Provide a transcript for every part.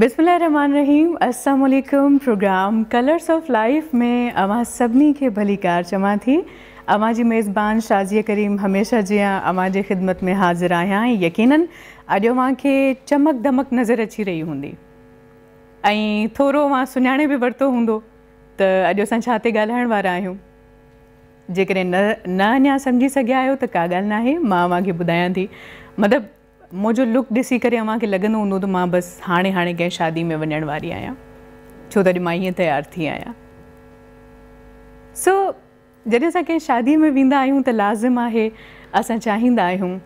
बिसमीम असलकुम programme colours of Life में अवां सभिनी खे भली कार चवां थी अवां जी मेज़बान शाज़िया करीम हमेशा जीअं अवां जी ख़िदमत में हाज़िर आया ऐं अजो अॼु अव्हां चमक दमक नज़र अची रही होंगी ऐं थोरो अवां सुञाणे बि वरितो हूंदो त अॼु असां छा ते ॻाल्हाइण न न अञा सम्झी सघिया आहियो त का ॻाल्हि नाहे मां अव्हांखे ॿुधायां थी मतिलबु मुंहिंजो लुक ॾिसी करे अव्हांखे लॻंदो हूंदो त मां बसि हाणे हाणे कंहिं शादी में वञण वारी आहियां छो त अॼु मां ईअं तयारु थी आहियां सो जॾहिं असां कंहिं शादी में वेंदा आहियूं त लाज़िम आहे असां चाहींदा आहियूं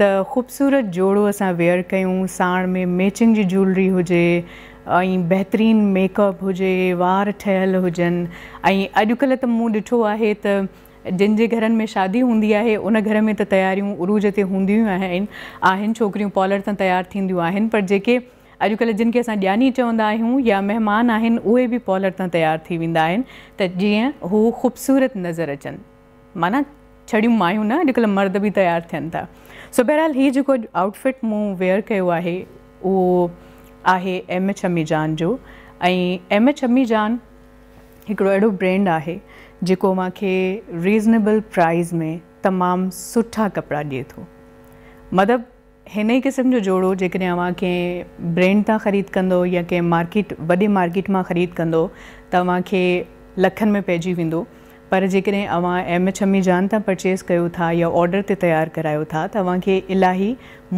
त ख़ूबसूरत जोड़ो असां वेयर कयूं साण में मैचिंग जी ज्वेलरी हुजे ऐं बहितरीनु मेकअप हुजे वार ठहियलु हुजनि ऐं अॼुकल्ह त मूं ॾिठो आहे त जिन जे घरनि में शादी हूंदी आहे उन घर में त तयारियूं उरूज ते हूंदियूं आहिनि आहिनि छोकिरियूं पॉलर तां तयारु थींदियूं आहिनि पर जेके अॼुकल्ह जिन खे असां चवंदा आहियूं या महिमान आहिनि उहे बि पॉलर तां तयारु थी वेंदा आहिनि त जीअं ख़ूबसूरत नज़र अचनि माना छॾियूं माइयूं न अॼुकल्ह मर्द बि तयारु थियनि था सो बहरहाल हीउ जेको आउटफिट मूं वेयर कयो आहे उहो आहे एम एच अमीजान जो ऐं एम एच अमीजान हिकिड़ो अहिड़ो ब्रेंड आहे जेको मूंखे रीज़नेबल प्राइज़ में तमामु सुठा कपिड़ा ॾिए थो मतिलबु हिन ई क़िस्म जो जोड़ो जेकॾहिं तव्हां कंहिं ब्रेंड तां ख़रीद कंदो या कंहिं मार्केट वॾे मार्केट मां ख़रीद कंदो तव्हांखे लखनि में पइजी वेंदो पर जेकॾहिं तव्हां एम एच e जान तां परचेस कयो था या ऑडर ते तयारु करायो था तव्हांखे इलाही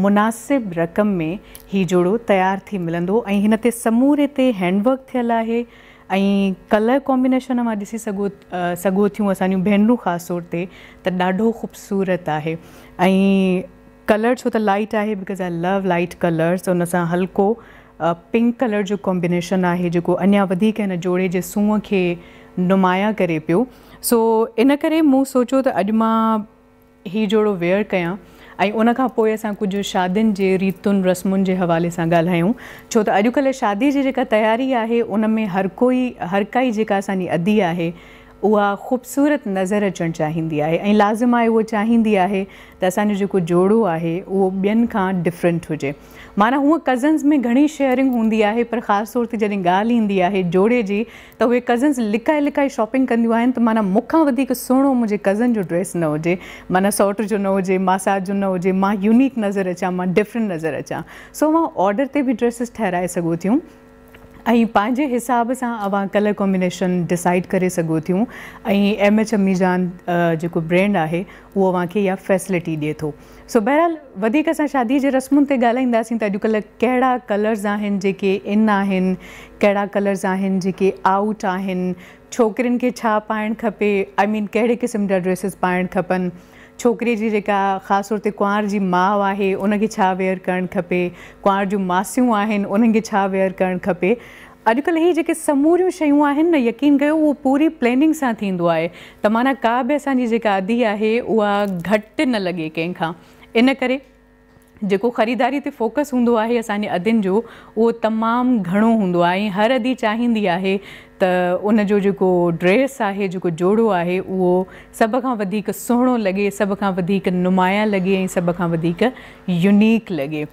मुनासिब रक़म में हीउ जोड़ो तयारु थी मिलंदो ऐं हिन ते समूरे ते हैंडवर्क थियलु आहे ऐं कलर कॉम्बिनेशन मां ॾिसी सघो सघो थियूं असांजी भेनरूं ख़ासि तौर ते त ॾाढो ख़ूबसूरत आहे ऐं कलर छो त लाइट आहे because I love light colours उन सां हल्को पिंक कलर जो कॉम्बिनेशन आहे जेको अञा वधीक हिन जोड़े जे सूंहं खे नुमाया करे पियो सो इन करे मूं सोचियो त अॼु मां हीउ जोड़ो वेयर कयां ऐं उनखां पोइ असां कुझु शादियुनि जे रीतुनि रस्मुनि जे हवाले सां ॻाल्हायूं छो त अॼुकल्ह शादी जी जेका तयारी आहे उन में हर कोई हर काई जेका असांजी अदी आहे उहा ख़ूबसूरत नज़र अचणु चाहींदी आहे ऐं लाज़िम आहे उहा चाहींदी आहे त असांजो जेको जोड़ो आहे उहो ॿियनि खां डिफरेंट हुजे माना हूअं कज़न्स में घणी शेयरिंग हूंदी आहे पर ख़ासि तौर ते जॾहिं ॻाल्हि ईंदी आहे जोड़े जी त उहे कज़न्स लिकाए लिकाए शॉपिंग कंदियूं आहिनि त माना मूंखां वधीक सुहिणो मुंहिंजे कज़न जो ड्रेस न हुजे माना सॉट जो न हुजे मासाज जो न हुजे मां यूनिक नज़र अचां मां डिफरेंट नज़र अचां सो मां ऑडर ते बि ड्रेसिस ठहिराए सघूं थियूं ऐं पंहिंजे हिसाब सां तव्हां कलर कॉम्बिनेशन डिसाइड करे सघो थियूं ऐं एम एच अमीजान जेको ब्रेंड आहे उहो अव्हांखे इहा फैसिलिटी ॾिए थो सो बहरहाल वधीक असां शादीअ जे रस्मुनि ते ॻाल्हाईंदासीं त अॼुकल्ह कहिड़ा कलर्स आहिनि जेके इन आहिनि कहिड़ा कलर्स आहिनि जेके आउट आहिनि छोकिरियुनि खे छा पाइणु खपे आई मीन कहिड़े क़िस्म जा ड्रेसिस पाइणु खपनि छोकिरे जी जेका ख़ासि तौर ते कुंवार जी माउ आहे उनखे छा वेयर करणु खपे कुंवार जूं मासियूं आहिनि उन्हनि खे छा वेयर करणु खपे अॼुकल्ह हीअ जेके समूरियूं शयूं आहिनि न यकीन कयो उहो पूरी प्लेनिंग सां थींदो आहे त माना का बि असांजी जेका अदी आहे उहा घटि न लॻे कंहिंखां इन करे जेको ख़रीदारी ते फोकस हूंदो आहे असांजे अधियुनि जो उहो तमामु घणो हूंदो आहे हर अदी चाहींदी आहे त उनजो जेको ड्रेस आहे जेको जोड़ो आहे उहो सभ खां वधीक सुहिणो लॻे सभ खां वधीक नुमाया लॻे ऐं सभ खां वधीक यूनिक लॻे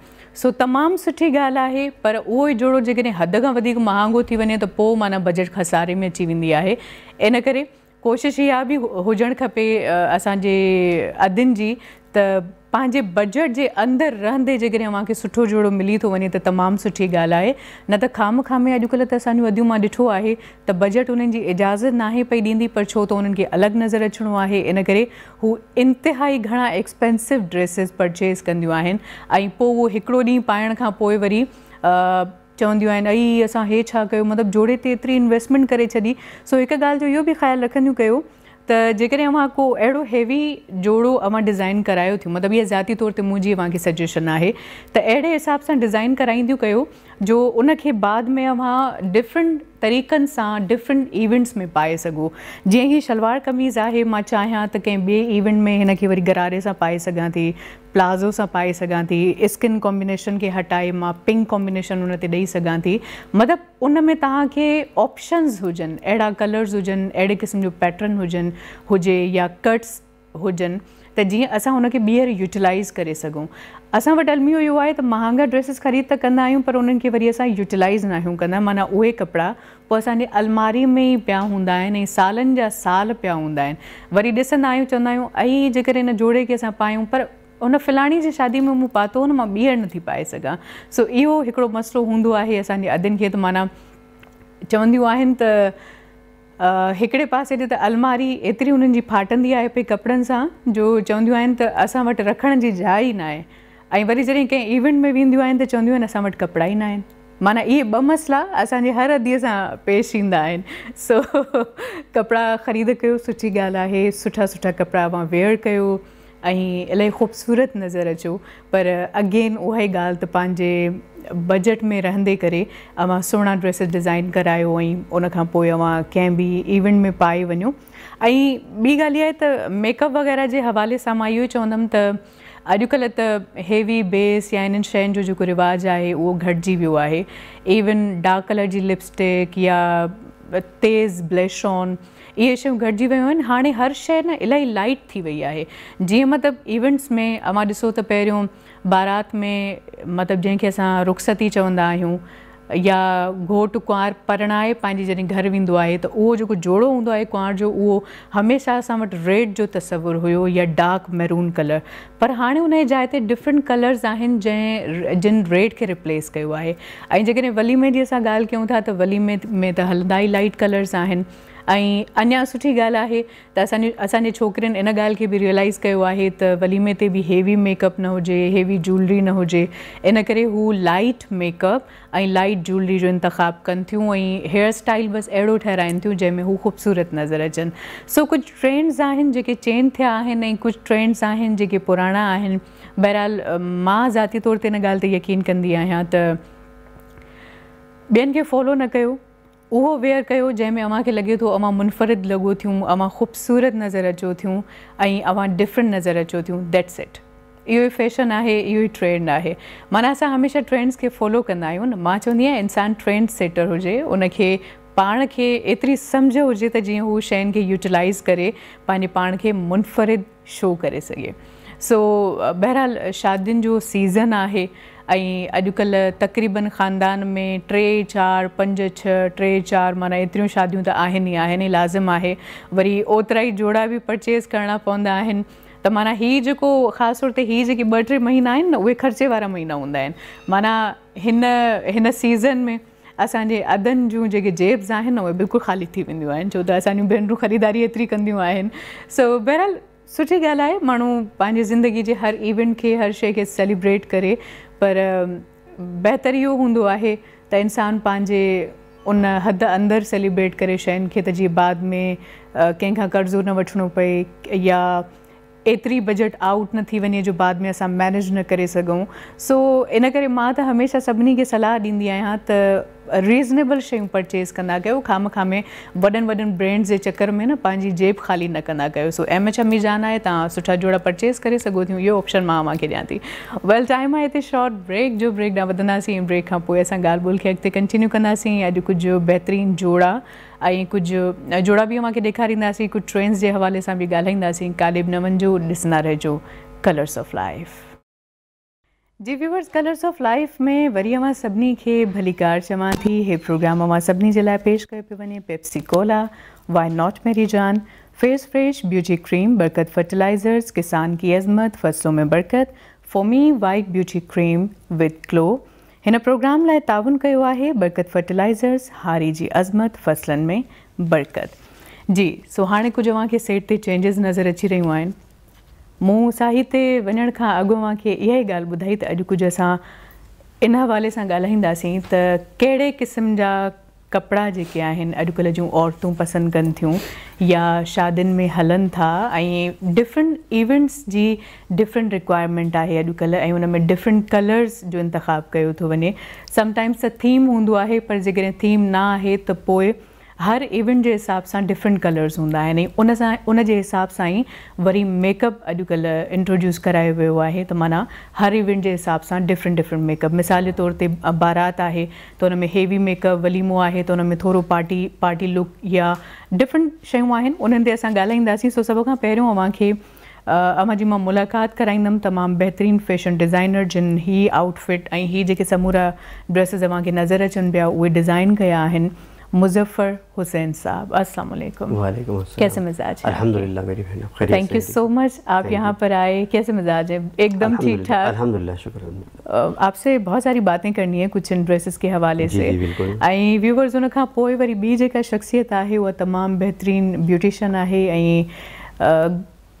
सो तमामु सुठी ॻाल्हि आहे पर उहो जोड़ो जेकॾहिं हद खां वधीक महांगो थी वञे त पोइ माना बजट खसारे में अची वेंदी आहे इन करे कोशिशि इहा बि हुजणु खपे असांजे अधियुनि जी त पंहिंजे बजट जे अंदरि रहंदे जेकॾहिं सुठो जोड़ो मिली थो वञे त तमामु सुठी ॻाल्हि आहे न त खाम खामे अॼुकल्ह त असांजो अॼु मां ॾिठो आहे त बजट हुननि जी इजाज़त नाहे पई ॾींदी पर छो त उन्हनि खे अलॻि नज़र अचणो आहे इन करे हू इंतिहाई घणा एक्सपेंसिव ड्रेसिस परचेस कंदियूं आहिनि ऐं पोइ उहो हिकिड़ो ॾींहुं पाइण खां पोइ वरी चवंदियूं आहिनि अई असां हे छा कयो मतिलबु जोड़े ते एतिरी इन्वेस्टमेंट करे छॾी सो हिकु ॻाल्हि जो इहो बि ख़्यालु रखंदियूं कयो त जेकॾहिं अवां को अहिड़ो हैवी जोड़ो अवां डिज़ाइन करायो थियो मतिलबु इहा ज़ाती तौर ते मुंहिंजी अव्हां खे सजैशन आहे त अहिड़े हिसाब सां डिज़ाइन कराईंदियूं जो उन खे बाद में तव्हां डिफरेंट तरीक़नि सां डिफरेंट इवेंट्स में पाए सघो जीअं ई शलवार कमीज़ आहे मां चाहियां त कंहिं ॿिए इवेंट में हिन खे वरी गरारे सां पाए सघां थी प्लाज़ो सां पाए सघां थी स्किन कॉम्बिनेशन खे हटाए मां पिंक कॉम्बिनेशन हुन ते ॾेई सघां थी मतिलबु उन में तव्हांखे ऑप्शन्स हुजनि अहिड़ा कलर्स हुजनि अहिड़े क़िस्म जो पैटर्न हुजनि हुजे या कट्स हुजनि त जीअं असां हुनखे ॿीहर यूटिलाइज़ करे सघूं असां वटि अलमियो इहो आहे त महांगा ड्रेसिस ख़रीद त कंदा आहियूं पर उन्हनि खे वरी असां यूटिलाइज़ न आहियूं कंदा माना उहे कपिड़ा पोइ असांजे अलमारी में ई पिया हूंदा आहिनि ऐं सालनि जा साल पिया हूंदा आहिनि वरी ॾिसंदा आहियूं चवंदा आहियूं ऐं जेकॾहिं हिन जोड़े खे असां पायूं पर उन फिलाणी जी शादी में मूं पातो न मां ॿीहर नथी पाए सघां सो इहो हिकिड़ो मसलो हूंदो आहे असांजे अधियुनि खे त माना चवंदियूं आहिनि हिकिड़े पासे ते त अलमारी एतिरी उन्हनि जी फाटंदी आहे पई कपिड़नि सां जो चवंदियूं आहिनि त असां वटि रखण जी जाइ ई न आहे ऐं वरी जॾहिं कंहिं इवेंट में वेंदियूं आहिनि त चवंदियूं आहिनि असां वटि कपिड़ा ई न आहिनि माना इहे ॿ मसला असांजे हर अधीअ सां पेश ईंदा आहिनि सो कपिड़ा ख़रीद कयो सुठी ॻाल्हि आहे सुठा सुठा कपिड़ा मां वेयर कयो ऐं इलाही ख़ूबसूरत नज़र अचो पर अगेन उहा ई ॻाल्हि त पंहिंजे बजट में रहंदे करे अवां सुहिणा ड्रेसेस डिज़ाइन करायो ऐं उनखां पोइ अवां कंहिं बि इवेंट में पाए वञो ऐं ॿी ॻाल्हि इहा आहे त मेकअप वग़ैरह जे हवाले सां मां इहो ई चवंदमि त अॼुकल्ह त हेवी बेस या इन्हनि शयुनि जो जेको रिवाजु आहे उहो घटिजी वियो आहे इवन डार्क कलर जी लिपस्टिक या तेज़ ब्लैश ऑन इहे शयूं घटिजी वियूं आहिनि हाणे हर शइ न इलाही लाइट थी वई आहे जीअं मतिलबु इवेंट्स में अवां ॾिसो त पहिरियों बारात में मतिलबु जंहिंखे असां रुख़सती चवंदा आहियूं या घोटु कुंवारि परणाए पंहिंजे जॾहिं घर वेंदो आहे त उहो जेको जोड़ो हूंदो आहे कुंवर जो उहो हमेशह असां वटि रेड जो तसवुरु हुयो या डार्क मैरून कलर पर हाणे हुनजे जाइ ते डिफरेंट कलर्स आहिनि जंहिं जिन रेड खे रिप्लेस कयो आहे ऐं जेकॾहिं वलीमे जी असां ॻाल्हि कयूं था त वलीमे में त हलंदा लाइट कलर्स आहिनि ऐं अञा सुठी ॻाल्हि आहे त असांजे असांजे छोकिरियुनि इन ॻाल्हि खे बि रिअलाइज़ कयो आहे त वलीमे ते बि हेवी मेकअप न हुजे हेवी ज्वेलरी न हुजे इन करे हू लाइट मेकअप ऐं लाइट ज्वेलरी जो इंतिख कनि थियूं ऐं हेयर स्टाइल बसि अहिड़ो ठहराइनि थियूं जंहिंमें हू ख़ूबसूरत नज़र अचनि सो कुझु ट्रेंड्स आहिनि जेके चेंज थिया आहिनि ऐं कुझु ट्रैंड्स आहिनि जेके पुराणा आहिनि बहरहाल मां ज़ाती तौर ते इन ॻाल्हि ते यकीन कंदी आहियां त ॿियनि खे फॉलो न कयो उहो वेयर कयो जंहिंमें अवांखे लॻे थो अमां मुनफरिद लॻो थियूं अमां ख़ूबसूरत नज़र अचो थियूं ऐं अवां डिफरेंट नज़र अचो थियूं देट्स इहो ई फैशन आहे इहो ई ट्रेंड आहे माना असां हमेशह ट्रेंड्स खे फॉलो कंदा आहियूं न मां चवंदी आहियां इंसान ट्रेंड सेटर हुजे उन खे पाण खे एतिरी सम्झ हुजे त जीअं हू शयुनि खे यूटिलाइज़ करे पंहिंजे पाण खे मुनफरिद शो करे सघे सो बहरहाल शादियुनि जो सीज़न आहे ऐं अॼुकल्ह तक़रीबनि खानदान में टे चारि पंज छह टे चारि माना हेतिरियूं शादियूं त आहिनि ई आहिनि लाज़िम आहे वरी ओतिरा ई जोड़ा बि परचेस करणा पवंदा आहिनि त माना हीउ जेको ख़ासि तौर ते हीअ जेके ॿ टे महीना आहिनि न उहे ख़र्चे वारा महीना हूंदा आहिनि माना हिन हिन सीज़न में असांजे अधनि जूं जेके जेब्स आहिनि न उहे बिल्कुलु ख़ाली थी वेंदियूं आहिनि छो त असांजी भेनरूं ख़रीदारी हेतिरी कंदियूं आहिनि सो बहरहाल सुठी ॻाल्हि आहे माण्हू ज़िंदगी जे हर इवेंट खे हर शइ खे सेलिब्रेट करे पर बहितर इहो हूंदो आहे त इंसानु पंहिंजे उन हद अंदरि सेलिब्रेट करे शयुनि खे त जीअं बाद में कंहिंखां कर्ज़ो न वठिणो पए या एतिरी बजट आउट न थी वञे जो बाद में असां मैनेज न करे सघूं सो इन करे मां त हमेशह सभिनी खे सलाहु ॾींदी आहियां त रीज़नेबल शूँ परचेज़ कंदा कयो खाम खामे वन वॾनि ब्रांड्स जे चकर में ना पंहिंजी जेब ख़ाली न कंदा कयो सो एम एच अमी e जान है तव्हां सुठा जोड़ा परचेज़ कर सो थियूं इहो ऑप्शन मां अव्हांखे थी वेल टाइम आहे हिते शॉर्ट ब्रेक जो ब्रेक ॾांहुं वधंदासीं ब्रेक खां पोइ असां ॻाल्हि ॿोल खे अॻिते कंटिन्यू कंदासीं अॼु कुझु बहितरीनु जोड़ा कुछ जोड़ा भी अव्हांखे ॾेखारींदासीं कुछ ट्रेंड्स के हवा से भी ॻाल्हाईंदासीं कालिब नमन जो ॾिसंदा रहिजो कलर्स ऑफ लाइफ જે વ્યુઅર્સ કલર્સ ઓફ લાઈફમાં વરિયામાં સબની ખે ભલીકાર ચમાથી હે પ્રોગ્રામમાં સબની જલા પેશ કરે પીવને पेप्सी कोला वाई नॉट मेरी जान face fresh beauty cream Barkat fertilisers किसान की अज़मत फसलों में बरकत फोमी white beauty cream with glow इन प्रोग्राम लाइ ताउन किया है बरकत फर्टिलाइज़र्स हारी जी अज़मत फसलन में बरकत जी सो हाँ कुछ अवे सेट ते चेंजिस नज़र अची रहियूं मूं साहित्य वञण खां अॻु मां खे इहा ई ॻाल्हि ॿुधाई त अॼु कुझु असां इन हवाले सां ॻाल्हाईंदासीं त कहिड़े क़िस्म जा कपिड़ा जेके आहिनि अॼुकल्ह जूं औरतूं पसंदि कनि थियूं या शादियुनि में हलनि था ऐं डिफरेंट इवेंट्स जी डिफरेंट रिक्वायरमेंट आहे अॼुकल्ह ऐं उन में डिफरेंट कलर्स जो इंतिखाबु कयो थो वञे समटाइम्स त थीम हूंदो आहे पर जेकॾहिं थीम न आहे त पोइ हर इवेंट के हिसाब सां डिफरेंट कलर्स हूंदा आहिनि उन सां उन हिसाब सां ई वरी मेकअप अजकल इंट्रोड्यूस करायो वो है त माना हर इवेंट के हिसाब से डिफरेंट डिफरेंट मेकअप मिसाल जे तौर पर बारात है तो हुन हेवी मेकअप वलीमो आहे तो हुन में थोरो पार्टी पार्टी लुक या डिफरेंट शयूं आहिनि सो सब का पहिरियों अव्हांखे अमा जी मुलाक़ात कराईंदमि तमाम बेहतरीन फैशन डिज़ाइनर जिन ही आउटफिट ऐं ही जेके समूरा ड्रेसिस अव्हांखे नज़र अचनि पिया उहे डिज़ाइन कया मुजफ्फ़र हुसैन साहब अस्सलाम वालेकुम वालेकुम कैसे मिजाज है अल्हम्दुलिल्लाह मेरी बहन खैरियत थैंक यू सो मच आप यहाँ पर आए कैसे मिजाज है एकदम ठीक ठाक अल्हम्दुलिल्लाह शुक्र आपसे बहुत सारी बातें करनी है कुछ ड्रेसेस के हवाले से आई व्यूवर्स उन का पोई वरी ॿी का शख़्सियत आहे उहा तमामु बहितरीनु ब्यूटिशन है आई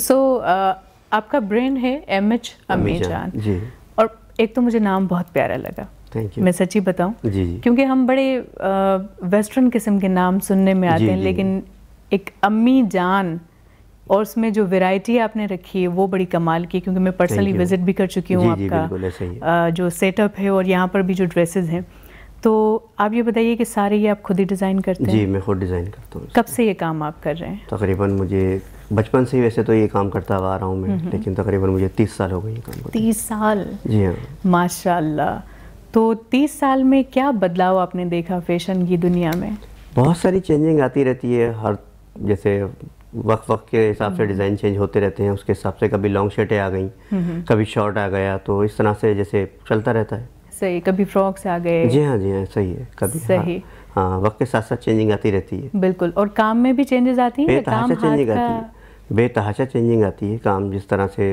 सो so, uh, आपका ब्रेन है एम एच अम्मीजान और एक तो मुझे नाम बहुत प्यारा लगा थैंक यू मैं सच्ची बताऊं जी जी क्योंकि हम बड़े वेस्टर्न किस्म के नाम सुनने में आते हैं लेकिन एक अम्मी जान और उसमें जो वैरायटी आपने रखी है वो बड़ी कमाल की क्योंकि मैं पर्सनली विजिट भी कर चुकी हूँ आपका जो सेटअप है और यहाँ पर भी जो ड्रेसेस हैं तो आप ये बताइए कि सारे ये आप खुद ही डिज़ाइन करते हैं जी मैं खुद डिज़ाइन करता हूँ कब से ये काम आप कर रहे हैं तकरीबन मुझे बचपन से ही वैसे तो ये काम करता हुआ आ रहा हूँ मैं लेकिन तकरीबन तो मुझे तीस साल हो गई काम तीस साल जी हाँ माशाल्लाह तो तीस साल में क्या बदलाव आपने देखा फैशन की दुनिया में बहुत सारी चेंजिंग आती रहती है हर जैसे वक्त वक्त के हिसाब से हम्म। डिज़ाइन चेंज होते रहते हैं उसके हिसाब से कभी लॉन्ग शर्टें आ गई कभी शॉर्ट आ गया तो इस तरह से जैसे चलता रहता है सही कभी फ्रॉक्स आ गए जी हाँ जी हाँ सही है कभी हाँ। सही हाँ, हाँ वक्त के साथ साथ चेंजिंग आती रहती है बिल्कुल और काम में भी चेंजेस आती काम से चेंजिंग आती है बेतहाशा चेंजिंग आती है काम जिस तरह से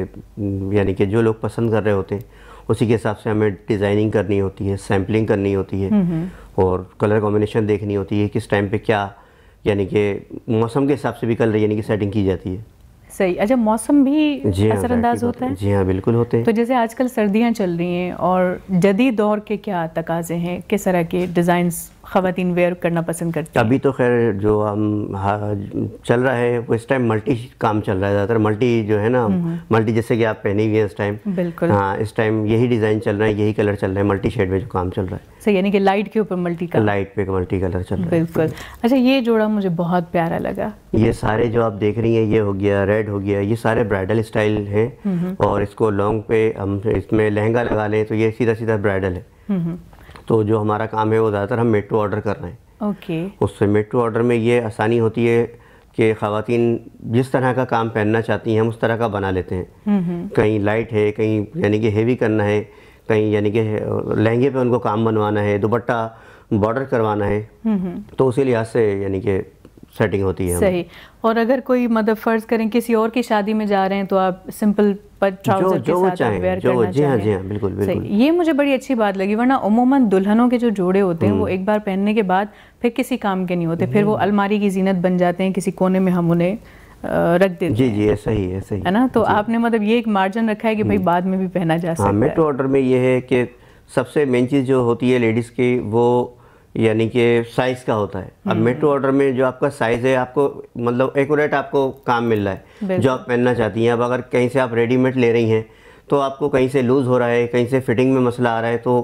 यानी कि जो लोग पसंद कर रहे होते हैं उसी के हिसाब से हमें डिज़ाइनिंग करनी होती है सैम्पलिंग करनी होती है हम्म, हम्म। और कलर कॉम्बिनेशन देखनी होती है किस टाइम पे क्या यानी कि मौसम के हिसाब से भी कलर यानी कि सेटिंग की जाती है सही अच्छा मौसम भी हाँ, असरअंदाज होता है जी हाँ बिल्कुल होते हैं तो जैसे आजकल सर्दियाँ चल रही हैं और जदी दौर के क्या तकाजे हैं किस तरह के डिज़ाइंस खातन वेयर करना पसंद करती हैं अभी तो खैर जो हम चल रहा है वो इस टाइम मल्टी काम चल रहा है ज़्यादातर मल्टी जो है ना मल्टी हम्म, हम्म। जैसे कि आप पहनी हुई है इस टाइम बिल्कुल हाँ इस टाइम यही डिज़ाइन चल रहा है यही कलर चल रहा है मल्टी शेड में जो काम चल रहा है सही यानी कि लाइट के ऊपर मल्टी कलर लाइट पे मल्टी कलर चल रहा है बिल्कुल अच्छा ये जोड़ा मुझे बहुत प्यारा लगा ये सारे जो आप देख रही हैं ये हो गया रेड हो गया ये सारे ब्राइडल स्टाइल हैं हम्म, और इसको लॉन्ग पे हम इसमें लहंगा लगा लें तो ये सीधा सीधा ब्राइडल है तो जो हमारा काम है वो ज़्यादातर हम मेट्रो ऑर्डर कर रहे हैं ओके okay. उससे मेट्रो ऑर्डर में ये आसानी होती है कि खातन जिस तरह का काम पहनना चाहती हैं हम उस तरह का बना लेते हैं हम्म, हम्म। कहीं लाइट है कहीं यानी कि हेवी करना है कहीं यानी कि लहंगे पे उनको काम बनवाना है दुपट्टा बॉर्डर करवाना है हम्म, तो उसी लिहाज से यानी कि सेटिंग होती है सही और अगर कोई मतलब फ़र्ज़ करें किसी और की शादी में जा रहे हैं तो आप सिंपल पर ट्राउज़र के साथ वेयर करना जी हाँ जी हाँ बिल्कुल बिल्कुल ये मुझे बड़ी अच्छी बात लगी वरना अमूमन दुल्हनों के जो जोड़े होते हैं वो हम्म। एक बार पहनने के बाद फिर किसी काम के नहीं होते फिर वो हम्म। अलमारी की जीनत बन जाते हैं किसी कोने में हम उन्हें रख देते जी जी ऐसा ही ऐसा ही है ना तो आपने मतलब ये एक मार्जिन रखा है कि भाई हम्म। बाद में भी पहना जा हाँ, सकता है मेट्रो ऑर्डर में ये है कि सबसे मेन चीज़ जो होती है लेडीज़ की वो यानी कि साइज़ का होता है अब मेट्रो हम्म। ऑर्डर में जो आपका साइज़ है आपको मतलब एकट आपको काम मिल रहा है जो आप पहनना चाहती हैं अब अगर कहीं से आप रेडीमेड ले रही हैं तो आपको कहीं से लूज़ हो रहा है कहीं से फिटिंग में मसला आ रहा है तो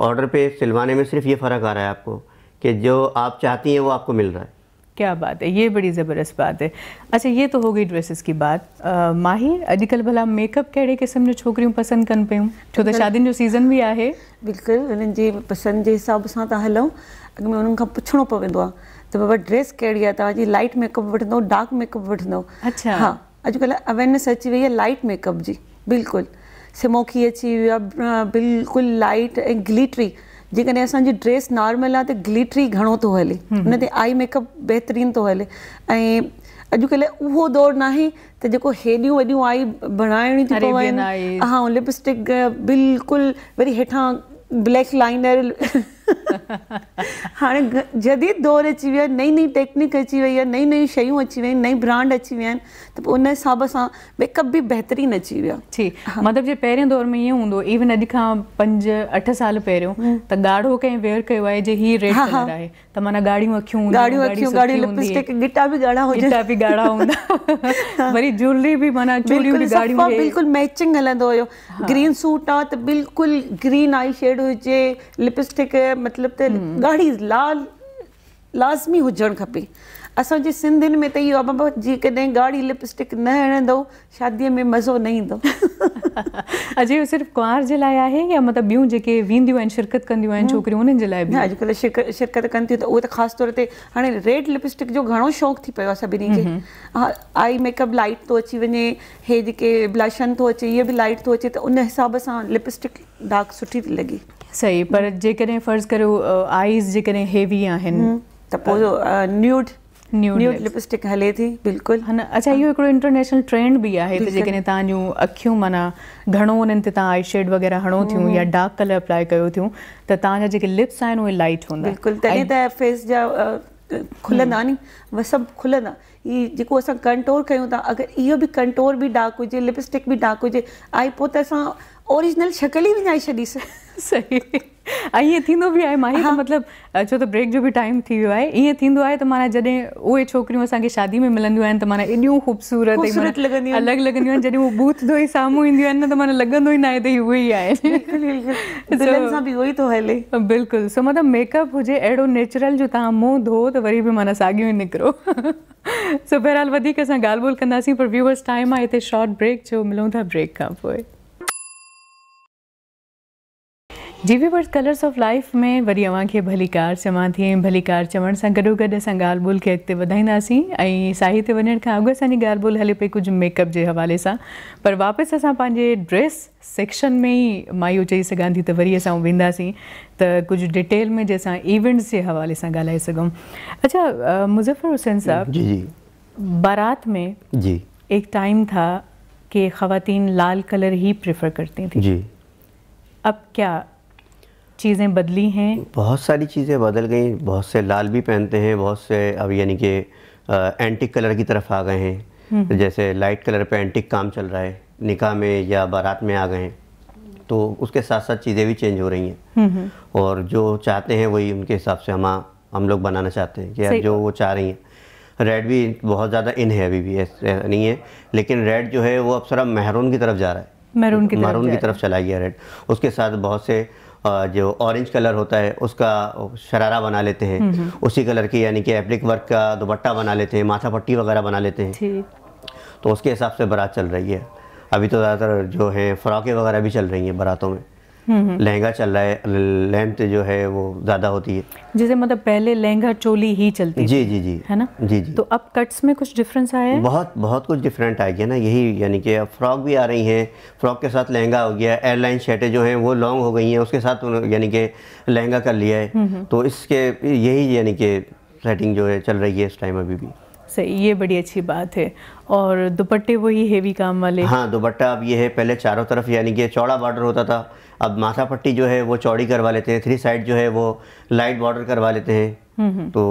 ऑर्डर पे सिलवाने में सिर्फ ये फ़र्क आ रहा है आपको कि जो आप चाहती हैं वो आपको मिल रहा है क्या बात है ये बड़ी ज़बरदस्त बात है अच्छा ये तो हो गई ड्रेसेस की बात आ, माही अॼुकल्ह भला मेकअप कहिड़े क़िस्म जो छोकिरियूं पसंदि कनि पियूं छो त शादियुनि जो सीज़न बि आहे बिल्कुलु हुननि जे पसंदि जे हिसाब सां था हलूं अॻु में हुननि खां पुछिणो पवंदो आहे त बाबा ड्रेस कहिड़ी आहे तव्हांजी लाइट मेकअप वठंदो डार्क मेकअप वठंदो अच्छा हा अॼुकल्ह अवेयरनेस अची वई आहे लाइट मेकअप जी बिल्कुलु सिमोखी अची वियो आहे बिल्कुलु लाइट ऐं ग्लिटरी जे कॾहिं असांजी ड्रेस नॉर्मल आहे त ग्लीटरी घणो थो हले हुन ते आई मेकअप बहितरीनु थो हले ऐं अॼुकल्ह उहो दौरु नाहे त जेको हेॾियूं वॾियूं आई बणाइण थी आहिनि ऐं लिपस्टिक बिल्कुलु वरी हेठां ब्लैक लाइनर हाणे जॾहिं दौरु अची वियो नई नई टेक्निक अची वई आहे नई नयूं शयूं अची वियूं आहिनि नई ब्रांड अची विया आहिनि त पोइ उन हिसाब सां मेकअप बि बहितरीनु अची वियो आहे मतिलबु जे पहिरें दौर में ईअं हूंदो इवन अॼु खां पंज अठ साल पहिरियों त ॻाढ़ो कंहिं वेयर कयो आहे बिल्कुलु मैचिंग हलंदो हुयो ग्रीन सूट आहे त बिल्कुलु ग्रीन आई शेड हुजे लिपस्टिक मतिलबु त ॻाढ़ी लाल लाज़मी हुजणु खपे असांजे सिंधियुनि में त इहो आहे बाबा जेकॾहिं ॻाढ़ी लिपस्टिक न हणंदो शादीअ में मज़ो न ईंदो अजय इहो सिर्फ़ु कुंवार जे लाइ आहे या मतिलबु ॿियूं जेके वेंदियूं आहिनि शिरकत कंदियूं आहिनि छोकिरियूं उन्हनि जे लाइ बि अॼुकल्ह शिक शिरकत कनि थियूं त उहे त ख़ासि तौर ते हाणे रेड लिपस्टिक जो घणो शौक़ु थी पियो आहे सभिनी खे हा आई मेकअप लाइट थो अची वञे हे जेके ब्लशन थो अचे इहे बि लाइट थो अचे त उन हिसाब सां लिपस्टिक डार्क सुठी थी लॻे सही पर जेकॾहिं फर्ज़ु करियो आईज़ जेकॾहिं हेवी आहिनि त पोइ न्यूड न्यू न्यू हले थी बिल्कुलु हा अच्छा इहो हिकिड़ो इंटरनेशनल ट्रेंड बि आहे त जेकॾहिं तव्हां जूं अख़ियूं माना घणो उन्हनि ते तव्हां आई शेड वग़ैरह हणो थियूं या डार्क कलर अप्लाई कयो थियूं त तव्हांजा जेके लिप्स आहिनि उहे लाइट हूंदा बिल्कुलु तॾहिं त फेस जा खुलंदा नी उहे सभु खुलंदा ई जेको असां कंट्रोल कयूं था अगरि इहो बि कंट्रोल बि डार्क हुजे लिपस्टिक बि डार्क हुजे आई पोइ त असां ओरिजिनल शकल ई विञाए छॾीसीं सही ऐं ईअं थींदो बि आहे माई खां मतिलबु छो त ब्रेक जो बि टाइम थी वियो आहे ईअं थींदो आहे त माना जॾहिं उहे छोकिरियूं असांखे शादी में मिलंदियूं आहिनि त माना एॾियूं ख़ूबसूरत साम्हूं ईंदियूं आहिनि न त माना लॻंदो ई न आहे त ई आहे ई थो बिल्कुलु सो मतिलबु मेकअप हुजे अहिड़ो नेचुरल जो तव्हां मुंहुं धो त वरी बि माना साॻियूं ई निकिरो सो बहरहाल वधीक असां ॻाल्हि ॿोल कंदासीं पर टाइम आहे हिते ब्रेक जो मिलूं था ब्रेक खां पोइ जी वर्ड कलर्स ऑफ लाइफ में वरी अवां के भलीकार कार चवां थी भली कार चवण सां गॾोगॾु गड़ असां ॻाल्हि ॿोल खे अॻिते वधाईंदासीं ऐं साही ते वञण खां अॻु असांजी ॻाल्हि ॿोल हले पई कुझु मेकअप जे हवाले सां पर वापसि असां पंहिंजे ड्रेस सेक्शन में ई मां इहो चई सघां थी त वरी असां वेंदासीं त कुझु डिटेल में जंहिंसां इवेंट्स जे हवाले सां ॻाल्हाए सघूं अच्छा मुज़फ़्फ़र हुसैन साहब बारात में जी एक टाइम था कि ख़वातीन लाल कलर ही प्रेफर करती थी जी अब क्या चीज़ें बदली हैं बहुत सारी चीज़ें बदल गई बहुत से लाल भी पहनते हैं बहुत से अब यानी कि एंटिक कलर की तरफ आ गए हैं हम्म। जैसे लाइट कलर पे एंटिक काम चल रहा है निकाह में या बारात में आ गए हैं तो उसके साथ साथ चीज़ें भी चेंज हो रही हैं हम्म, हम्म। और जो चाहते हैं वही उनके हिसाब से हम हम लोग बनाना चाहते हैं कि जो वो चाह रही हैं रेड भी बहुत ज़्यादा इन है अभी भी ऐसा नहीं है लेकिन रेड जो है वो अब सरा महरून की तरफ जा रहा है महरून की तरफ चला गया रेड उसके साथ बहुत से जो ऑरेंज कलर होता है उसका शरारा बना लेते हैं हम्म, हम्म। उसी कलर की यानी कि एप्लिक वर्क का दुपट्टा बना लेते हैं माथा पट्टी वगैरह बना लेते हैं तो उसके हिसाब से बारात चल रही है अभी तो ज़्यादातर जो है फ़्रॉकें वगैरह भी चल रही हैं बारातों में लहंगा चल रहा है लेंथ जो है वो ज़्यादा होती है जैसे मतलब पहले लहंगा चोली ही चलती जी जी जी है ना जी जी तो अब कट्स में कुछ डिफरेंस आया है बहुत बहुत कुछ डिफरेंट आ गया ना यही यानी कि अब फ्रॉक भी आ रही हैं फ्रॉक के साथ लहंगा हो गया एयरलाइन शर्टें जो हैं वो लॉन्ग हो गई हैं उसके साथ यानी कि लहंगा कर लिया है तो इसके यही यानी कि सेटिंग जो है चल रही है इस टाइम अभी भी सही ये बड़ी अच्छी बात है और दुपट्टे वही हेवी काम वाले हाँ दुपट्टा अब ये है पहले चारों तरफ यानी कि चौड़ा बॉर्डर होता था अब माथा पट्टी जो है वो चौड़ी करवा लेते हैं थ्री साइड जो है वो लाइट बॉर्डर करवा लेते हैं तो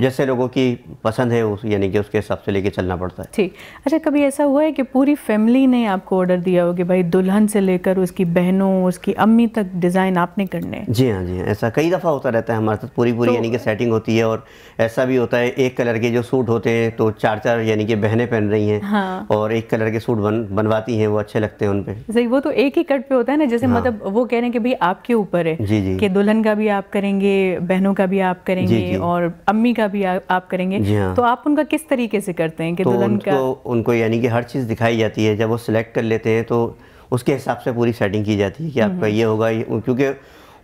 जैसे लोगों की पसंद है उस यानी कि उसके हिसाब से लेके चलना पड़ता है ठीक अच्छा कभी ऐसा हुआ है कि पूरी फैमिली ने आपको ऑर्डर दिया हो कि भाई दुल्हन से लेकर उसकी बहनों उसकी अम्मी तक डिज़ाइन आपने करने जी हाँ जी हाँ ऐसा कई दफ़ा होता रहता है हमारे साथ पूरी पूरी तो, यानी कि सेटिंग होती है और ऐसा भी होता है एक कलर के जो सूट होते हैं तो चार चार यानी कि बहनें पहन रही हैं हाँ। और एक कलर के सूट बन बनवाती हैं वो अच्छे लगते हैं उन पर सही वो तो एक ही कट पे होता है ना जैसे हाँ। मतलब वो कह रहे हैं कि भाई आपके ऊपर है जी जी कि दुल्हन का भी आप करेंगे बहनों का भी आप करेंगे करेंगे और अम्मी का भी आ, आप करेंगे हाँ। तो आप उनका किस तरीके से करते हैं कि तो दुल्हन का उनको यानी कि हर चीज़ दिखाई जाती है जब वो सिलेक्ट कर लेते हैं तो उसके हिसाब से पूरी सेटिंग की जाती है कि आपका हम्म। ये होगा क्योंकि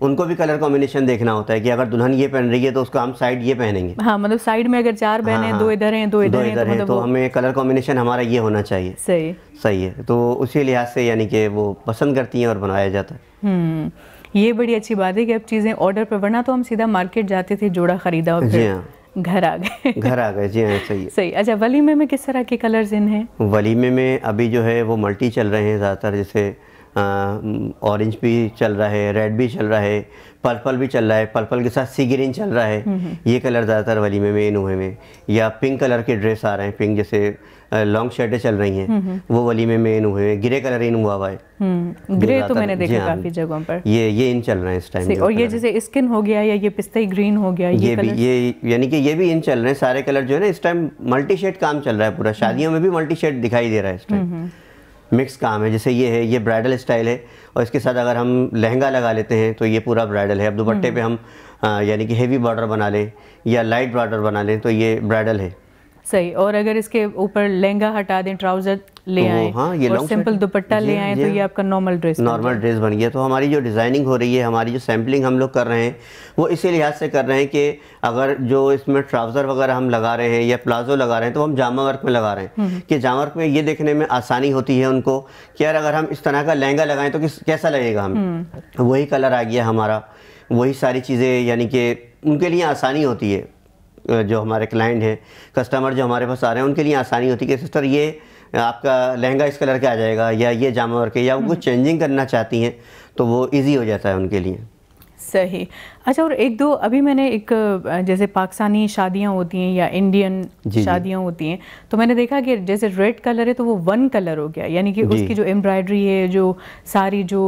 उनको भी कलर कॉम्बिनेशन देखना होता है कि अगर दुल्हन ये पहन रही है तो उसको हम साइड ये पहनेंगे हाँ मतलब साइड में अगर चार बहने हाँ, हाँ, दो इधर हैं दो इधर हैं तो, मतलब तो हमें कलर कॉम्बिनेशन हमारा ये होना चाहिए सही सही है तो उसी लिहाज से यानी कि वो पसंद करती हैं और बनाया जाता है हम्म। ये बड़ी अच्छी बात है कि अब चीज़ें ऑर्डर पर वरना तो हम सीधा मार्केट जाते थे जोड़ा खरीदा और जी हाँ घर आ गए घर आ गए जी हाँ सही सही अच्छा वलीमे में किस तरह के कलर्स इन हैं वलीमे में अभी जो है वो मल्टी चल रहे हैं ज़्यादातर जैसे ऑरेंज भी चल रहा है रेड भी चल रहा है पर्पल भी चल रहा है पर्पल के साथ सी ग्रीन चल रहा है हम्म, हम्म। ये कलर ज़्यादातर वलीमे में इन हुए में या पिंक कलर के ड्रेस आ रहे हैं पिंक जैसे लॉन्ग शर्टें चल रही हैं हम्म, हम्म। वो वली में मेन हुए हैं ग्रे कलर इन हुआ हुआ है हम्म, ग्रे तो मैंने देखा हाँ। काफी जगहों पर ये ये इन चल रहे हैं इस टाइम और ये जैसे स्किन हो गया या ये पिस्ता ग्रीन हो गया ये भी ये यानी कि ये भी इन चल रहे हैं सारे कलर जो है ना इस टाइम मल्टी शेड काम चल रहा है पूरा शादियों में भी मल्टी शेड दिखाई दे रहा है इस टाइम मिक्स काम है जैसे ये है ये ब्राइडल स्टाइल है और इसके साथ अगर हम लहंगा लगा लेते हैं तो ये पूरा ब्राइडल है अब दुपट्टे पे हम यानी कि हेवी बॉर्डर बना लें या लाइट बॉर्डर बना लें तो ये ब्राइडल है सही और अगर इसके ऊपर लहंगा हटा दें ट्राउजर ले तो आए हाँ, ये और सिंपल दुपट्टा ले आए तो ये आपका नॉर्मल ड्रेस नॉर्मल ड्रेस बन गया तो हमारी जो डिज़ाइनिंग हो रही है हमारी जो सैम्पलिंग हम लोग कर रहे हैं वो इसी लिहाज से कर रहे हैं कि अगर जो इसमें ट्राउज़र वगैरह हम लगा रहे हैं या प्लाजो लगा रहे हैं तो हम जामा वर्क में लगा रहे हैं हम्म। कि जामा वर्क में ये देखने में आसानी होती है उनको कि यार अगर हम इस तरह का लहंगा लगाएं तो किस कैसा लगेगा हम हम्म। वही कलर आ गया हमारा वही सारी चीज़ें यानी कि उनके लिए आसानी होती है जो हमारे क्लाइंट हैं कस्टमर जो हमारे पास आ रहे हैं उनके लिए आसानी होती है कि सिस्टर ये आपका लहंगा इस कलर के आ जाएगा या ये जामा के या वो चेंजिंग हम्म। करना चाहती हैं तो वो ईजी हो जाता है उनके लिए सही अच्छा और एक दो अभी मैंने एक जैसे पाकिस्तानी शादियां होती हैं या इंडियन शादियां होती हैं तो मैंने देखा कि जैसे रेड कलर है तो वो वन कलर हो गया यानी कि उसकी जो एम्ब्रॉयडरी है जो सारी जो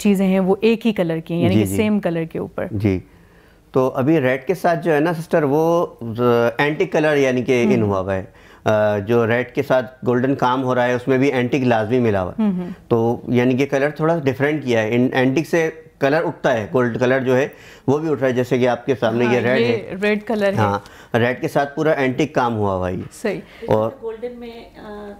चीज़ें हैं वो एक ही कलर की हैं यानी कि सेम कलर के ऊपर जी तो अभी रेड के साथ जो है ना सिस्टर वो एंटी uh, कलर यानी कि इन हम्म। हुआ हुआ है uh, जो रेड के साथ गोल्डन काम हो रहा है उसमें भी एंटिक लाजमी मिला हुआ है हम्म, हम्म। तो यानी कि कलर थोड़ा डिफरेंट किया है इन एंटिक से कलर उठता है गोल्ड कलर जो है वो भी उठ रहा है जैसे कि आपके सामने हाँ, ये रेड है रेड कलर हाँ रेड के साथ पूरा एंटिक काम हुआ हुआ ये सही और गोल्डन में आ...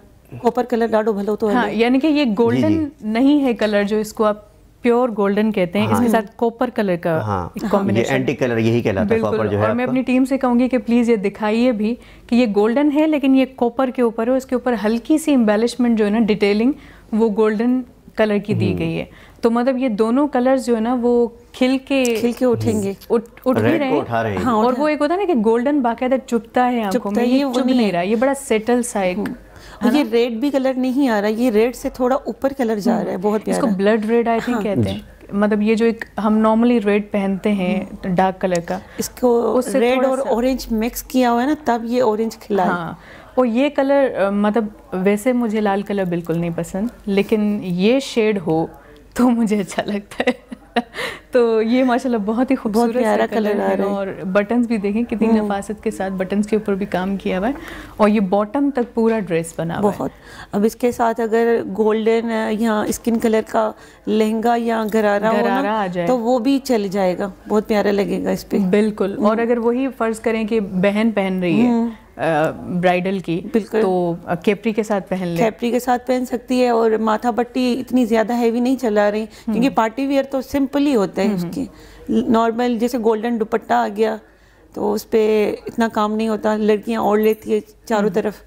कॉपर कलर डाडो भलो तो हाँ, यानी कि ये गोल्डन नहीं है कलर जो इसको आप प्योर गोल्डन कहते हैं हाँ। इसके साथ कॉपर कलर का हाँ, कॉम्बिनेशन एंटी कलर यही कहलाता है कॉपर जो है और मैं अपनी टीम से कहूंगी कि प्लीज़ ये दिखाइए भी कि ये गोल्डन है लेकिन ये कॉपर के ऊपर है इसके ऊपर हल्की सी एम्बेलिशमेंट जो है ना डिटेलिंग वो गोल्डन कलर की दी हम्म। गई है तो मतलब ये दोनों कलर्स जो है ना वो खिल के खिल के उठेंगे हम्म। उठ उठ भी रहे, उठा रहे हाँ और वो एक होता है ना कि गोल्डन बाकायदा चुपता है आंखों में ये चुप नहीं रहा ये बड़ा सेटल सा एक हम्म। और ये रेड भी कलर नहीं आ रहा ये रेड से थोड़ा ऊपर कलर जा रहा है हम्म। बहुत इसको ब्लड रेड आई थिंक कहते हैं मतलब ये जो एक हम नॉर्मली रेड पहनते हैं डार्क हम्म। कलर का इसको रेड और ऑरेंज मिक्स किया हुआ है ना तब ये ऑरेंज खिला हाँ और ये कलर मतलब वैसे मुझे लाल कलर बिल्कुल नहीं पसंद लेकिन ये शेड हो तो मुझे अच्छा लगता है तो ये माशाल्लाह बहुत ही खूबसूरत प्यारा कलर आ रहा है और बटन्स भी देखें कितनी हम्म। नफासत के साथ बटन्स के ऊपर भी काम किया हुआ है और ये बॉटम तक पूरा ड्रेस बना हुआ बहुत अब इसके साथ अगर गोल्डन या स्किन कलर का लहंगा या गरारा गरारा आ जाए तो वो भी चल जाएगा बहुत प्यारा लगेगा इस पर बिल्कुल और हम्म। अगर वही फर्ज करें कि बहन पहन रही है हम्म। ब्राइडल की बिल्कुल तो कैपरी के साथ पहन ले कैपरी के साथ पहन सकती है और माथा पट्टी इतनी ज़्यादा हैवी नहीं चला रही हम्म। क्योंकि पार्टी वियर तो सिंपल ही होता है हम्म, उसके नॉर्मल जैसे गोल्डन दुपट्टा आ गया तो उस पर इतना काम नहीं होता लड़कियाँ ओढ़ लेती है चारों हम्म। तरफ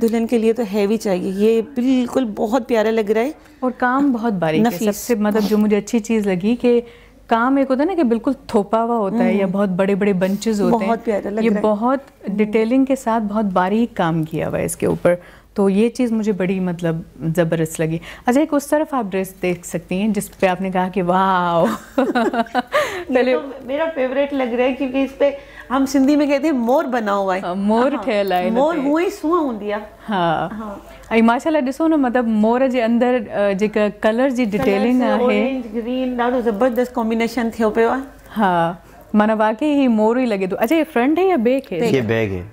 दुल्हन के लिए तो हैवी चाहिए ये बिल्कुल बहुत प्यारा लग रहा है और काम बहुत बारीक है सबसे मतलब जो मुझे अच्छी चीज़ लगी कि काम एक होता है ना कि बिल्कुल थोपा हुआ होता है या हम्म। बहुत बड़े बड़े बंचेज होते बहुत हैं लग ये बहुत डिटेलिंग हम्म। के साथ बहुत बारीक काम किया हुआ है इसके ऊपर तो ये चीज़ मुझे बड़ी मतलब ज़बरदस्त लगी अच्छा एक उस तरफ आप ड्रेस देख सकती हैं जिस पे आपने कहा कि वाह तो मेरा फेवरेट लग रहा है क्योंकि इस पर हम सिंधी में कहते हैं मोर बना हुआ हाँ, हाँ, है मोर ठहियल आहे मोर ही सुआ सूंहं हूंदी आहे हा ऐं माशाल्लाह ॾिसो ना मतलब मोर जे अंदर जेका कलर जी डिटेलिंग है आहे ग्रीन ॾाढो ज़बरदस्त कॉम्बिनेशन थियो पियो आहे हा हाँ, माना वाकई ही मोर ही लगे तो अच्छा ये फ्रंट है या बैक है ये बैग है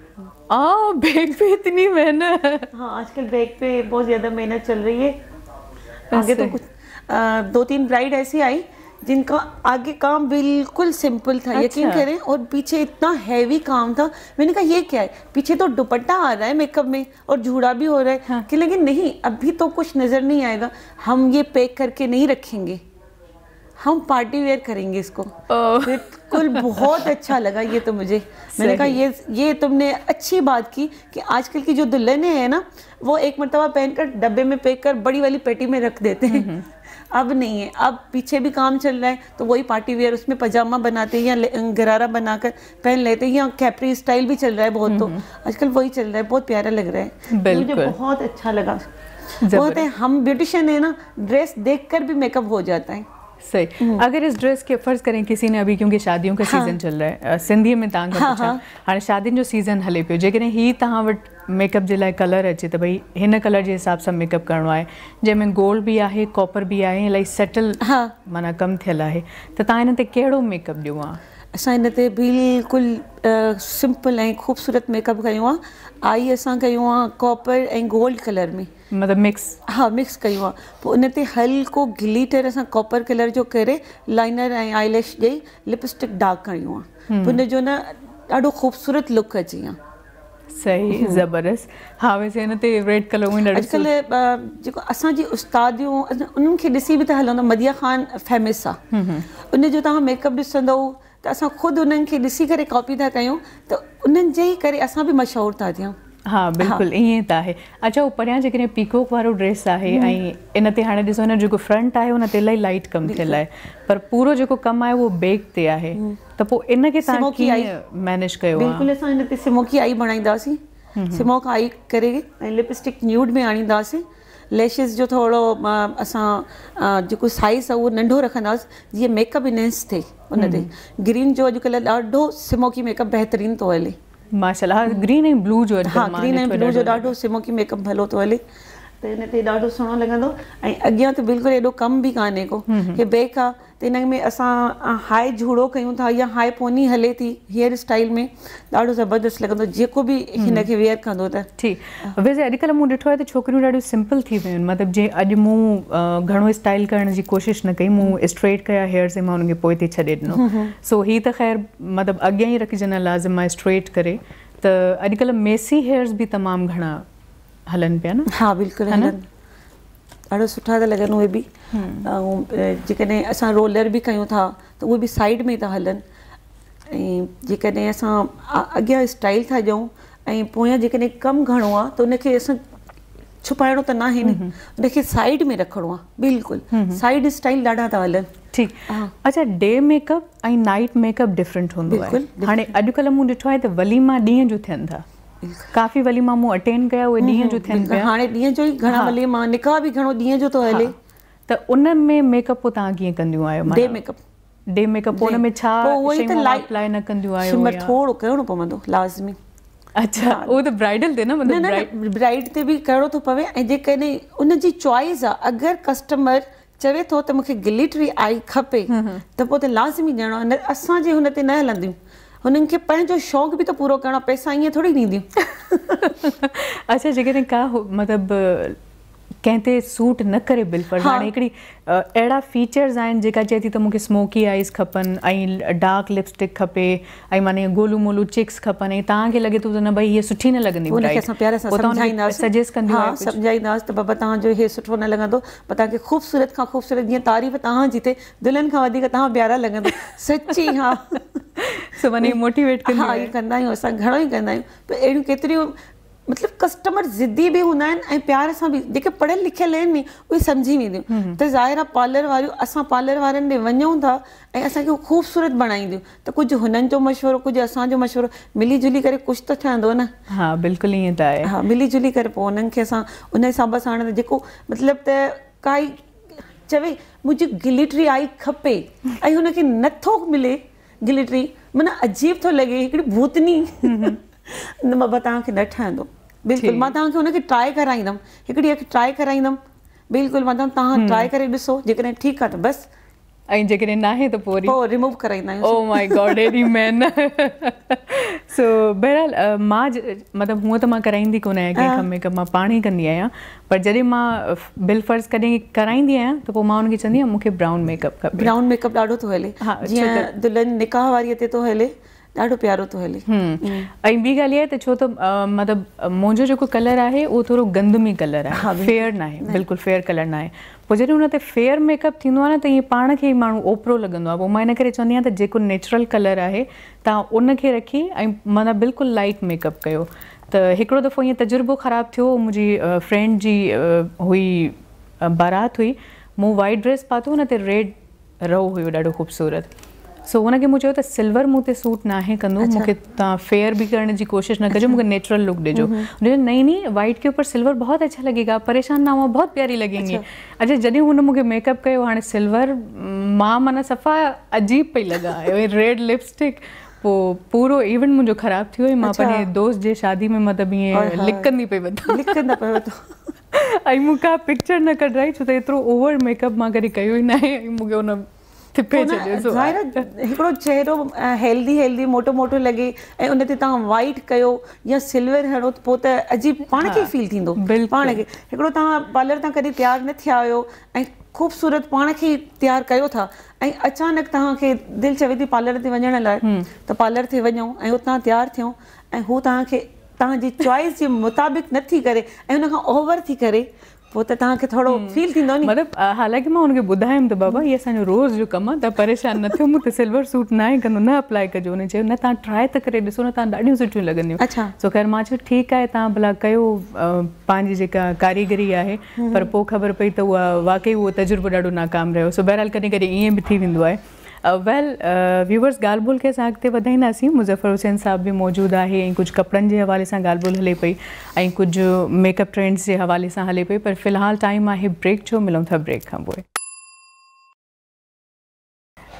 हाँ बैग पे इतनी मेहनत हाँ आजकल बैग पे बहुत ज़्यादा मेहनत चल रही है आगे तो कुछ दो तीन ब्राइड ऐसी आई जिनका आगे काम बिल्कुल सिंपल था अच्छा। यकीन करें और पीछे इतना हैवी काम था मैंने कहा ये क्या है पीछे तो दुपट्टा आ रहा है मेकअप में और झूड़ा भी हो रहा है हाँ। कि लेकिन नहीं अभी तो कुछ नज़र नहीं आएगा हम ये पैक करके नहीं रखेंगे हम पार्टी वेयर करेंगे इसको बिल्कुल बहुत अच्छा लगा ये तो मुझे मैंने कहा ये ये तुमने अच्छी बात की कि आजकल की जो दुल्हने हैं ना वो एक मरतबा पहनकर डब्बे में पैक कर बड़ी वाली पेटी में रख देते हैं हम्म, हम्म। अब नहीं है अब पीछे भी काम चल रहा है तो वही पार्टी वेयर उसमें पजामा बनाते हैं या अं, गरारा बनाकर पहन लेते हैं या कैपरी स्टाइल भी चल रहा है बहुत तो हम्म, हम्म। आजकल वही चल रहा है बहुत प्यारा लग रहा है मुझे बहुत अच्छा लगा बहुत है हम ब्यूटिशियन है ना ड्रेस देख भी मेकअप हो जाता है सही हम्म। अगर इस ड्रेस के फर्ज करें किसी ने अभी क्योंकि शादियों का हाँ। सीजन चल रहा है सिंधी में तांग हाँ, हाँ, हाँ। हाणे शादियुनि जो सीज़न हले पे जैसे ही तव्हां वटि मेकअप के लिए कलर अचे तो भाई इन कलर के हिसाब से मेकअप करिणो आहे जंहिंमें गोल्ड भी है कॉपर भी है इलाही सेटल हाँ माना कम थियल आहे त तव्हां हिन ते मेकअप ॾियो आहे असां हिन सिंपल ए ख़ूबसूरत मेकअप कयो आई असां कयो आहे कॉपर ए गोल्ड कलर में मतलब मिक्स हाँ मिक्स क्यों आहे उन हल्को ग्लिटर असां कॉपर कलर जो करे लाइनर ऐं आईलैश ॾेई लिपस्टिक डार्क कयूं आहे हम्म। पोइ ख़ूबसूरत लुक अची सही ज़बरदस्त हा वैसे हिन ते रेड कलर में अॼुकल्ह जेको असांजी उस्तादियूं उन्हनि खे ॾिसी बि त हलंदो मदिया ख़ान फेमस आहे उनजो तव्हां मेकअप ॾिसंदव त असां खुदि उन्हनि खे ॾिसी करे कॉपी था कयूं त उन्हनि जे ई करे असां बि मशहूरु था थियूं हाँ, हाँ बिल्कुल ईअं त है अच्छा वो परियां जेकॾहिं पीकोक वारो ड्रेस आहे हम्म। इन ते हाणे ॾिसो हिन फ्रंट आहे हुन ते लाइट कमु थियलु आहे पर पूरो जेको कम है वो बेक ते आहे हम्म। त पोइ इन खे तव्हां कीअं मैनेज कयो बिल्कुलु असां हिन ते सिमोकी आई बणाईंदासीं हम्म, सिमोक आई करे लिपस्टिक न्यूड में आणींदासीं लेशिस जो थोरो असां जेको साइज़ आहे उहो नंढो रखंदासीं जीअं मेकअप इनहेंस थे उन ग्रीन जो अॼुकल्ह ॾाढो सिमोकी मेकअप बेहतरीन तो हल्ले माशाल्लाह ग्रीन ऐं ब्लू जो हा ग्रीन ऐं ब्लू जो ॾाढो सिमोकी मेकअप भलो थो हले त हिन ते ॾाढो सुहिणो लॻंदो ऐं अॻियां त बिल्कुलु एॾो कमु बि कान्हे को हम्म, हम्म। हे बैक आहे त हिन में असां हाए झूड़ो कयूं था या हाए पोनी हले थी हेयर स्टाइल में ॾाढो ज़बरदस्त लॻंदो जेको बि हिन खे वेयर कंदो त ठीकु वैसे अॼुकल्ह मूं ॾिठो आहे त छोकिरियूं ॾाढियूं सिंपल थी वियूं आहिनि मतिलबु जे अॼु मूं घणो स्टाइल करण जी कोशिशि न कई मूं स्ट्रेट कया हेयर्स मां हुनखे पोइ ते छॾे ॾिनो सो हीअ त ख़ैर मतिलबु अॻियां ई रखिजनि लाज़िम मां स्ट्रेट करे त अॼुकल्ह मेसी हेयर्स बि तमामु घणा हलनि पिया न हा बिल्कुलु हा ॾाढा सुठा था लॻनि उहे बि ऐं जेकॾहिं असां रोलर बि कयूं था त उहे बि साइड में था हलनि ऐं जेकॾहिं असां अॻियां स्टाइल था ॾियूं ऐं पोयां जेकॾहिं कमु घणो आहे त उनखे असां छुपाइणो त साइड में रखिणो आहे बिल्कुलु साइड स्टाइल ॾाढा था हलनि ठीकु अच्छा डे मेकअप ऐं नाइट मेकअप डिफरेंट हूंदो बिल्कुलु हाणे अॼुकल्ह मूं ॾिठो आहे त वलीमा ॾींहं जो थियनि था काफ़ी वली मां मूं अटेंड कया उहे ॾींहं जो थियनि पिया हाणे ॾींहं जो ई घणा वली मां निकाह बि घणो ॾींहं जो थो हले त उन में मेकअप पोइ तव्हां कीअं कंदियूं आहियो डे मेकअप डे मेकअप पोइ उनमें छा उहो ई त लाइट लाइ न कंदियूं आहियो थोरो करिणो पवंदो लाज़मी अच्छा उहो त ब्राइडल ते न ब्राइड ते बि करिणो थो पवे ऐं जेकॾहिं उनजी चॉइस आहे अगरि कस्टमर चवे थो त मूंखे गिलीटरी आई खपे त पोइ त लाज़मी ॾियणो असांजे हुन ते न हलंदियूं हुननि खे पंहिंजो शौक़ु बि त पूरो करिणो आहे पैसा ईअं थोरी ॾींदियूं अच्छा जेकॾहिं का मतिलबु कंहिं ते सूट न करे बिल पर हाणे हिकिड़ी अहिड़ा फीचर्स आहिनि जेका चए थी त मूंखे स्मोकी आइस खपनि ऐं डार्क लिपस्टिक खपे ऐं माने गोलू मोलू चिक्स खपनि ऐं तव्हांखे लॻे थो त न भई हीअ सुठी न लॻंदी सम्झाईंदासीं त बाबा तव्हांजो इहे सुठो न लॻंदो पर तव्हांखे ख़ूबसूरत खां ख़ूबसूरत जीअं तारीफ़ तव्हांजी थिए दिलनि खां वधीक तव्हां प्यारा लॻंदा सची हा मोटिवेट कंदा कंदा आहियूं हा असां घणो ई कंदा आहियूं त अहिड़ियूं केतिरियूं मतिलबु कस्टमर ज़िदी बि हूंदा आहिनि ऐं प्यार सां बि जेके पढ़ियल लिखियल आहिनि नी उहे सम्झी वेंदियूं त ज़ाहिर आहे पार्लर वारियूं असां पार्लर वारनि ॾे वञूं था ऐं असांखे उहो ख़ूबसूरत बणाईंदियूं त कुझु हुननि जो मशवरो कुझु असांजो मशवरो मिली जुली करे कुझु त ठहंदो न हा बिल्कुलु ईअं त आहे हा मिली जुली करे पोइ हुननि खे असां उन हिसाब सां हाणे जेको मतिलबु त काई चवे मुंहिंजी गिलिटरी आई खपे ऐं हुनखे नथो मिले गिलिट्री माना अजीब थो लॻे हिकिड़ी भूतनी न बाबा तव्हांखे न ठहंदो बिल्कुलु मां तव्हांखे हुनखे ट्राए कराईंदमि हिकिड़ी अखि ट्राए कराईंदुमि बिल्कुलु मतिलबु तव्हां ट्राए करे ॾिसो जेकॾहिं ठीकु आहे त बसि ऐं जेकॾहिं न आहे त पोइ वरी रिमूव कराईंदा आहियूं ओ माय गॉड एॾी मैन सो बहरहाल मां मतिलबु हूअं त मां कराईंदी कोन आहियां कंहिं कम में कमु मां पाण ई कंदी आहियां पर जॾहिं मां बिल फर्ज़ कॾहिं कराईंदी आहियां त पोइ मां हुनखे चवंदी आहियां मूंखे ब्राउन मेकअप खपे ब्राउन मेकअप ॾाढो थो हले हा जीअं दुल्हन निकाह वारीअ ते थो हले ॾाढो प्यारो थो हले हम्म। हम्म। ऐं ॿी ॻाल्हि आहे त छो त मतिलबु मुंहिंजो जेको कलर आहे उहो थोरो गंदमी कलर आहे फेयर न आहे बिल्कुलु फेयर कलर न आहे पोइ जॾहिं उन फेयर मेकअप थींदो आहे न त ईअं पाण खे ओपरो लॻंदो इन करे चवंदी नेचुरल कलर है तव्हां रखी ऐं माना बिल्कुलु लाइट मेकअप कर त दफ़ो ये तजुर्बो ख़राबु थियो मुंहिंजी फ्रेंड जी हुई बारात हुई मु वाइट ड्रेस पातो हुन रेड रव हुयो ख़ूबसूरत सो उन हुनखे मूं चयो सिल्वर मूं सूट ना है कंदो अच्छा। मूंखे तव्हां फेयर भी करने जी कोशिश न कजो मुके नेचुरल लुक ॾिजो हुन चयो नहीं नहीं वाइट के ऊपर सिल्वर बहुत अच्छा लगेगा परेशान ना हो बहुत प्यारी लगेंगी अच्छा जदे हुन मुके मेकअप कयो हाने सिल्वर मां माना सफ़ा अजीब पे लगा लॻा रेड लिपस्टिक पोइ पूरो इवन मुजो खराब थियो वियो मां पंहिंजे दोस्त जे शादी में मतिलबु ईअं लिकंदी पई वठां लिकंदा पे तो आई मुका पिक्चर न रही छो त इतरो ओवर मेकअप मा करी कयो ही ना है मुके उन तिपे हेल्दी हेल्दी मोटो मोटो लगे ऐं उन ते तव्हां वाइट कयो या सिल्वर हणो पोइ त अजीब पाण खे फील हाँ, थींदो पाण खे हिकिड़ो पार्लर तां कॾहिं तयारु न थिया ख़ूबसूरत पान के तैयार कर था अचानक तव्हांखे दिलि चवे थी पार्लर ते वञण लाइ हम्म। त पार्लर ते वञूं ऐं उतां तयारु चॉइस जे मुताबिक़ नथी करे ओवर थी करे पोइ त तव्हांखे हालांकि मां हुनखे ॿुधायमि त बाबा रोज़ जो कमु आहे परेशान न थियो मूंखे सिल्वर सूट न आहे कंदो न अप्लाई कजो हुन चयो न तव्हां ट्राए त करे ॾिसो न तव्हां ॾाढियूं सुठियूं लॻंदियूं सो ख़ैर मां चयो ठीकु आहे तव्हां भला कयो पंहिंजी जेका कारीगरी आहे पर पोइ ख़बर पई त उहा वाकई उहो तजुर्बो ॾाढो नाकाम रहियो सो बहरहाल कॾहिं कॾहिं ईअं बि थी वेंदो आहे वेल व्यूवर्स ॻाल्हि के खे असां अॻिते हुसैन साहब भी मौजूद है कुछ कपड़न के हवा से सां ॻाल्हि ॿोल कुछ मेकअप ट्रेंड्स के हवाले से हलें पी पर फिलहाल टाइम है ब्रेक जो मिलूँ था ब्रेक का वो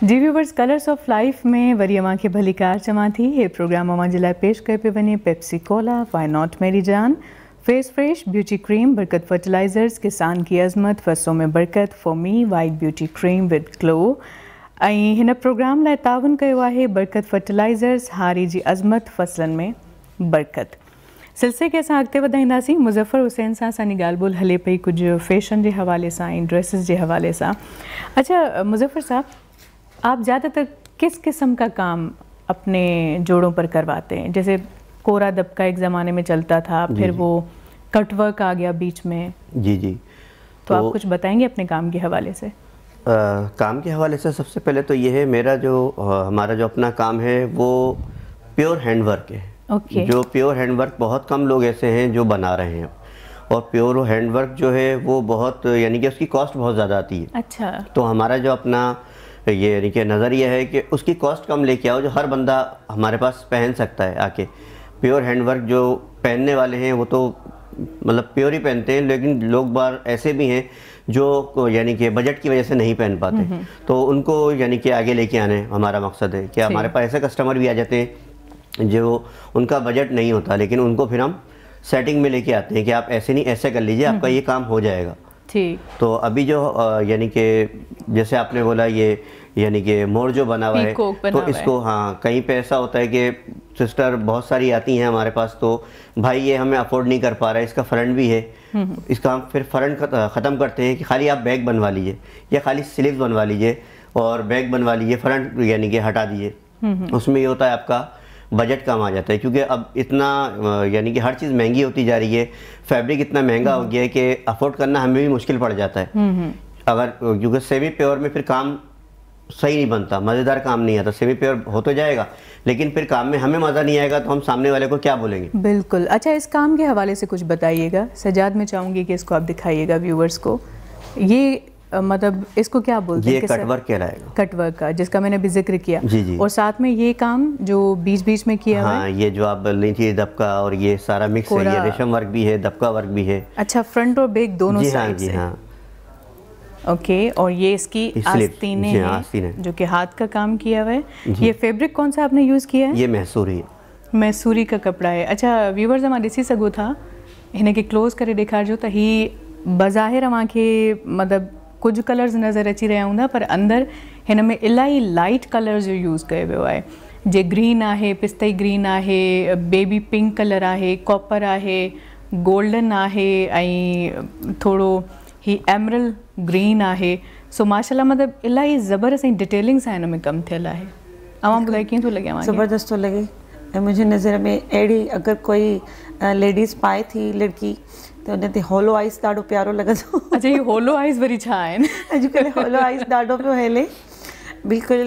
जी व्यूवर्स कलर्स ऑफ लाइफ में वरी अवां भली कार चवां थी ये प्रोग्राम अवां पेश कर पे वे पेप्सी कोला वाए नॉट मेरी जान face fresh beauty cream Barkat fertilisers किसान की अज़मत फसों में बरकत for me white beauty cream with glow इन प्रोग्राम लाइ तान किया है बरकत फर्टिलाइज़र्स हारी जी अज़मत फ़सलनि में बरकत सिलसिले के असं अगत वधाईंदासीं हुसैन से असांजी गाल ॿोल हले पी कुछ फैशन के हवाले से ड्रेसिस के हवाले से अच्छा मुजफ्फर साहब आप ज़्यादातर किस किस्म का काम अपने जोड़ों पर करवाते हैं जैसे कोरा दबका एक ज़माने में चलता था फिर वो कटवर्क आ गया बीच में जी जी तो, तो आप कुछ बताएंगे अपने काम के हवाले से आ, काम के हवाले से सबसे पहले तो ये है मेरा जो आ, हमारा जो अपना काम है वो प्योर हैंड वर्क है okay. जो प्योर हैंड वर्क बहुत कम लोग ऐसे हैं जो बना रहे हैं और प्योर हैंड वर्क जो है वो बहुत यानी कि उसकी कॉस्ट बहुत ज़्यादा आती है अच्छा तो हमारा जो अपना ये यानी कि नज़रिया है कि उसकी कॉस्ट कम लेके आओ जो हर बंदा हमारे पास पहन सकता है आके प्योर हैंड वर्क जो पहनने वाले हैं वो तो मतलब प्योर ही पहनते हैं लेकिन लोग बार ऐसे भी हैं जो यानी कि बजट की वजह से नहीं पहन पाते हम्म, हम्म। तो उनको यानी कि आगे लेके आने हमारा मकसद है कि हमारे पास ऐसे कस्टमर भी आ जाते हैं जो उनका बजट नहीं होता लेकिन उनको फिर हम सेटिंग में लेके आते हैं कि आप ऐसे नहीं ऐसे कर लीजिए आपका हम्म, ये काम हो जाएगा ठीक तो अभी जो यानी कि जैसे आपने बोला ये यानी कि मोर जो बना हुआ है तो इसको हाँ कहीं पे ऐसा होता है कि सिस्टर बहुत सारी आती हैं हमारे पास तो भाई ये हमें अफोर्ड नहीं कर पा रहा है इसका फ्रंट भी है हम्म। इसका फिर फ़रन ख़त्म करते हैं कि खाली आप बैग बनवा लीजिए या खाली स्लीव बनवा लीजिए और बैग बनवा लीजिए फ़रन यानी कि हटा दीजिए हम्म, हम्म। उसमें ये होता है आपका बजट कम आ जाता है क्योंकि अब इतना यानी कि हर चीज़ महंगी होती जा रही है फैब्रिक इतना महंगा हो गया है कि अफोर्ड करना हमें भी मुश्किल पड़ जाता है अगर क्योंकि सेमी प्योर में फिर काम सही नहीं बनता मज़ेदार काम नहीं आता सेमी प्योर हो तो जाएगा लेकिन फिर काम में हमें मज़ा नहीं आएगा तो हम सामने वाले को क्या बोलेंगे बिल्कुल अच्छा इस काम के हवाले से कुछ बताइएगा सजाद में चाहूँगी कि इसको आप दिखाइएगा व्यूवर्स को ये मतलब इसको क्या बोलते हैं कटवर्क कहलाएगा कटवर्क का जिसका मैंने अभी जिक्र किया जी जी और साथ में ये काम जो बीच बीच में किया हाँ, है ये जो आप बोल थी दबका और ये सारा मिक्स है ये रेशम वर्क भी है दबका वर्क भी है अच्छा फ्रंट और बैक दोनों जी हाँ जी हाँ ओके और ये इसकी हाँ, आस्तीने हैं आस्तीन है। जो कि हाथ का काम किया हुआ है ये फैब्रिक कौन सा आपने यूज़ किया है ये मैसूरी है मैसूरी का कपड़ा है अच्छा व्यूवर्स हमारे इसी सगो था इन्हें के क्लोज करे देखा जो त ही बज़ाहिर के मतलब कुछ कलर्स नज़र अची रहा हूँ पर अंदर इन में इलाही लाइट कलर्स जो यूज़ कयो वो है जे ग्रीन है पिस्तई ग्रीन है बेबी पिंक कलर है कॉपर है गोल्डन है थोड़ो ही एमरल ग्रीन आहे सो माशाल्लाह मतलब इलाही ज़बरदस्त ऐं डिटेलिंग्स आहे इनमें कम थियल थियलु आहे ऐं ॿुधाए कीअं थो लॻे ज़बरदस्त थो लगे ऐं मुंहिंजी नज़र में अहिड़ी अगरि कोई लेडीज़ पाए थी लड़की त तो अच्छा, हुन तो ते होलो आइस ॾाढो प्यारो लॻंदो अच्छा इहे होलो आइस वरी छा आहिनि अॼुकल्ह होलो आइस ॾाढो पियो हले बिल्कुलु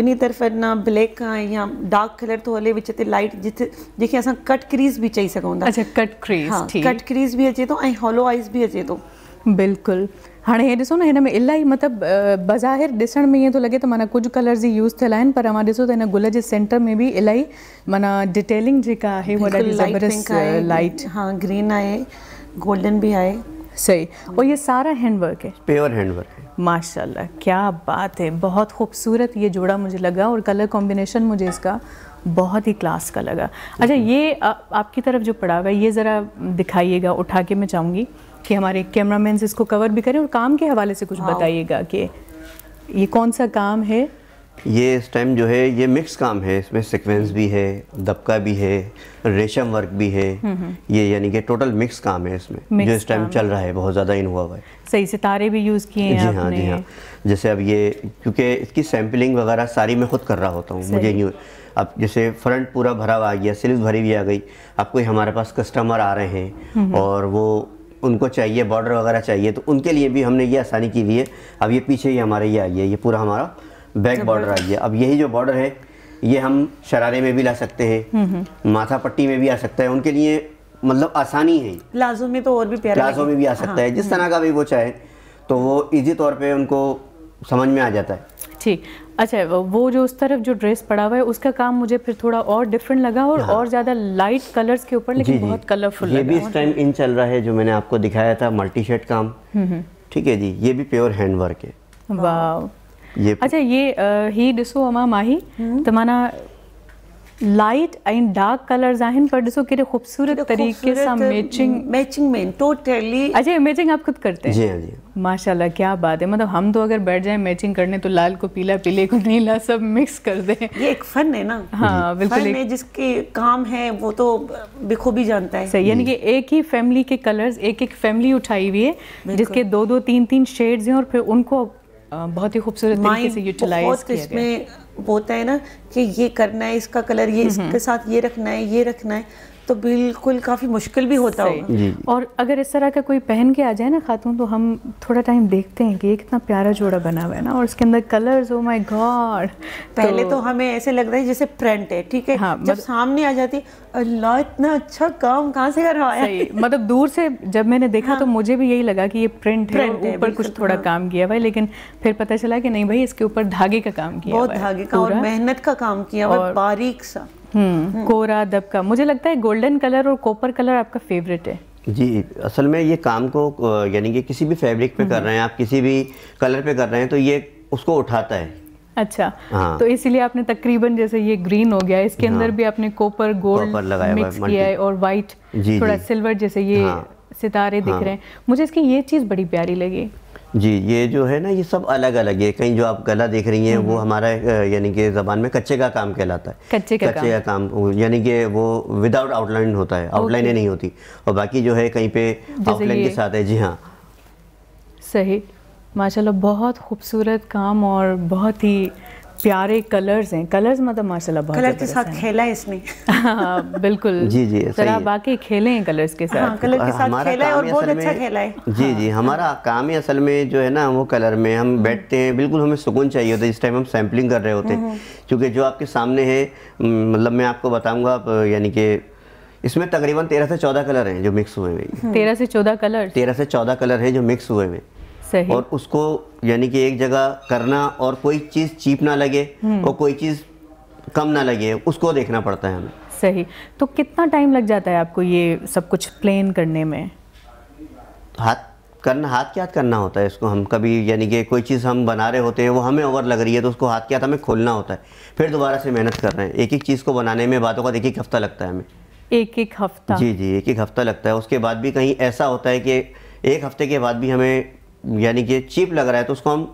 ॿिन्ही तरफ़ ना ब्लैक आहे या डार्क कलर थो हले विच ते लाइट जिथे जंहिंखे असां कट क्रीज़ बि चई सघूं था अच्छा कट क्रीज़ हा कट क्रीज़ बि अचे थो ऐं होलो आइस बि अचे थो बिल्कुल हाँ ये ऐसो ना हिन में इलाही मतलब बज़ाहिर ॾिसण में ये तो लगे तो माना कुछ कलर्स ही यूज़ थे पर मां ॾिसो त गुल के सेंटर में भी इलाही माना डिटेलिंग जेका है वो ज़बरदस्त लाइट हाँ ग्रीन आए गोल्डन भी है सही और ये सारा हैंडवर्क है प्योर हैंडवर्क है माशाल्लाह क्या बात है बहुत खूबसूरत ये जोड़ा मुझे लगा और कलर कॉम्बिनेशन मुझे इसका बहुत ही क्लास का लगा अच्छा ये आ, आपकी तरफ जो पड़ा हुआ है ये ज़रा दिखाइएगा उठा के मैं चाहूँगी कि हमारे कैमरामैन इसको कवर भी करें और काम के हवाले से कुछ हाँ। बताइएगा कि ये कौन सा काम है ये इस टाइम जो है ये मिक्स काम है इसमें सीक्वेंस भी है दबका भी है रेशम वर्क भी है हम्म, हम्म। ये यानी कि टोटल मिक्स काम है इसमें जो इस टाइम चल रहा है बहुत ज़्यादा इन हुआ हुआ है सही सितारे भी यूज़ किए हैं जी हाँ जी हाँ जैसे अब ये क्योंकि इसकी सैम्पलिंग वगैरह सारी मैं खुद कर रहा होता हूँ मुझे यूँ अब जैसे फ्रंट पूरा भरा हुआ आ गया सिल्स भरी हुई आ गई अब कोई हमारे पास कस्टमर आ रहे हैं हम्म, और वो उनको चाहिए बॉर्डर वगैरह चाहिए तो उनके लिए भी हमने ये आसानी की हुई है अब ये पीछे ही हमारे ये आई है ये पूरा हमारा बैक बॉर्डर आ गया अब यही जो बॉर्डर है ये हम शरारे में भी ला सकते हैं हम्म, हम्म। माथा पट्टी में भी आ सकता है उनके लिए मतलब आसानी है प्लाजो में तो और भी प्यारा प्लाजो में भी आ सकता है हाँ। जिस तरह का भी वो चाहे तो वो इजी तौर पे उनको समझ में आ जाता है ठीक अच्छा वो जो उस तरफ जो ड्रेस पड़ा हुआ है उसका काम मुझे फिर थोड़ा और डिफरेंट लगा और हाँ। और ज़्यादा लाइट कलर्स के ऊपर लेकिन बहुत कलरफुल ये भी इस टाइम इन चल रहा है जो मैंने आपको दिखाया था मल्टी शर्ट काम हम्म, हम्म। ठीक है जी ये भी प्योर हैंड वर्क है वाह ये अच्छा ये आ, ही डिसो अमा माही हम्म। तो माना लाइट एंड डार्क कलर्स आहिनि पर दिसो कहिड़े ख़ूबसूरत तरीक़े सां मैचिंग मैचिंग में टोटली अच्छा मैचिंग आप खुद करते हैं जी हां जी माशाल्लाह क्या बात है मतलब हम तो अगर बैठ जाएं मैचिंग करने तो लाल को पीला पीले को नीला सब मिक्स कर दें ये एक फन है ना हां बिल्कुल फन है जिसके काम है वो तो बखूबी जानता है सही यानी कि एक ही फैमिली के कलर्स एक एक फैमिली उठाई हुई है जिसके दो दो तीन तीन शेड्स हैं और फिर उनको बहुत ही खूबसूरत तरीके से यूटिलाइज तो किया इसमें होता है ना कि ये करना है इसका कलर ये हम्म, इसके हम्म। साथ ये रखना है ये रखना है तो बिल्कुल काफ़ी मुश्किल भी होता होगा और अगर इस तरह का कोई पहन के आ जाए ना खातून तो हम थोड़ा टाइम देखते हैं कि ये कितना प्यारा जोड़ा बना हुआ है ना और इसके अंदर कलर्स ओ माय गॉड पहले तो, तो हमें ऐसे लग रहा है जैसे प्रिंट है ठीक है हाँ, जब मतलब, सामने आ जाती अल्लाह इतना अच्छा काम कहाँ से करवाया मतलब दूर से जब मैंने देखा हाँ। तो मुझे भी यही लगा कि ये प्रिंट है ऊपर कुछ थोड़ा हाँ। काम किया हुआ लेकिन फिर पता चला कि नहीं भाई इसके ऊपर धागे का काम किया बहुत धागे का और मेहनत का काम किया हुआ बारीक सा हम्म। कोरा दबका मुझे लगता है गोल्डन कलर और कॉपर कलर आपका फेवरेट है जी असल में ये काम को यानी कि किसी भी फैब्रिक पे कर हम्म। रहे हैं आप किसी भी कलर पे कर रहे हैं तो ये उसको उठाता है अच्छा हाँ। तो इसीलिए आपने तकरीबन जैसे ये ग्रीन हो गया इसके अंदर हाँ। भी आपने कॉपर गोल्ड मिक्स किया है और वाइट थोड़ा सिल्वर जैसे ये हाँ। सितारे दिख हाँ। रहे हैं मुझे इसकी ये चीज़ बड़ी प्यारी लगी जी ये जो है ना ये सब अलग अलग है कहीं जो आप गला देख रही हैं वो हम्म। हमारा यानी कि ज़बान में कच्चे का काम कहलाता है कच्चे का कच्चे काम। का काम यानी कि वो विदाउट आउटलाइन होता है आउटलाइन नहीं होती और बाकी जो है कहीं पे आउटलाइन के साथ है जी हाँ सही माशाल्लाह बहुत खूबसूरत काम और बहुत ही प्यारे कलर्स हैं कलर्स मतलब माशाल्लाह बहुत कलर के साथ खेला है इसने बिल्कुल जी जी जरा बाकी खेले हैं कलर्स के साथ हाँ, कलर के साथ खेला है और बहुत अच्छा खेला है जी जी हाँ। हमारा काम ही असल में जो है ना वो कलर में हम हम्म। बैठते हैं बिल्कुल हमें सुकून चाहिए होता है जिस टाइम हम सैम्पलिंग कर रहे होते हैं हम्म, हम्म। क्योंकि जो आपके सामने है मतलब मैं आपको बताऊँगा आप यानी कि इसमें तकरीबन तेरह से चौदह कलर हैं जो मिक्स हुए हुए तेरह से चौदह कलर तेरह से चौदह कलर हैं जो मिक्स हुए हुए हैं सही। और उसको यानी कि एक जगह करना और कोई चीज़ चीप ना लगे हम्म। और कोई चीज़ कम ना लगे उसको देखना पड़ता है हमें सही तो कितना टाइम लग जाता है आपको ये सब कुछ प्लेन करने में हाथ करना हाथ के हाथ करना होता है इसको हम कभी यानी कि कोई चीज़ हम बना रहे होते हैं वो हमें ओवर लग रही है तो उसको हाथ के हाथ हमें खोलना होता है फिर दोबारा से मेहनत कर रहे हैं एक एक चीज़ को बनाने में बातों का एक एक हफ्ता लगता है हमें एक एक हफ्ता जी जी एक एक हफ्ता लगता है उसके बाद भी कहीं ऐसा होता है कि एक हफ्ते के बाद भी हमें यानी कि चीप लग रहा है तो उसको हम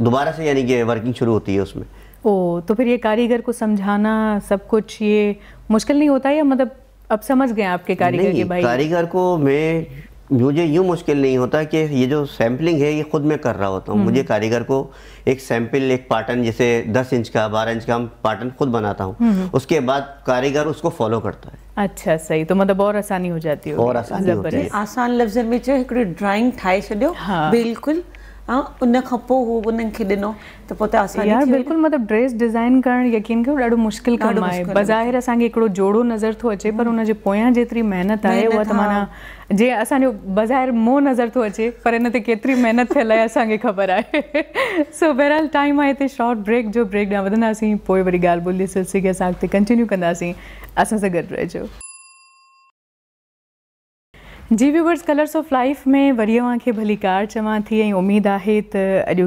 दोबारा से यानी कि वर्किंग शुरू होती है उसमें ओ तो फिर ये कारीगर को समझाना सब कुछ ये मुश्किल नहीं होता या मतलब अब समझ गए आपके कारीगर के भाई कारीगर को मैं मुझे यूँ मुश्किल नहीं होता कि ये जो सैम्पलिंग है ये खुद मैं कर रहा होता हूँ हम्म। मुझे कारीगर को एक सैंपल एक पार्टन जैसे 10 इंच का 12 इंच का हम पार्टन खुद बनाता हूँ हम्म। उसके बाद कारीगर उसको फॉलो करता है अच्छा सही तो मतलब और आसानी हो जाती है और आसानी होती है आसान लफ्जन में जो ड्राइंग ठाहे छॾियो हाँ। हा उन खां पोइ उन्हनि खे ॾिनो बिल्कुलु मतिलबु ड्रेस डिज़ाइन करणु यकीन कयो ॾाढो मुश्किलु कमु आहे बाज़ारि असांखे हिकिड़ो जोड़ो नज़र थो अचे पर उनजे पोयां जेतिरी महिनत आहे उहा त माना जे असांजो बाज़ारि मोह नज़र थो अचे पर हिन ते केतिरी महिनत थियल आहे असांखे ख़बर आहे सो बहिरहाल टाइम आहे हिते शॉट ब्रेक जो ब्रेक ॾियां वधंदासीं पोइ वरी ॻाल्हि ॿोली सुसी की असां कंटीन्यू कंदासीं असां सां गॾु रहिजो जी व्यूवर्स कलर्स ऑफ लाइफ में वरी अव्हांखे भली कार चवां थी ऐं उमेदु आहे त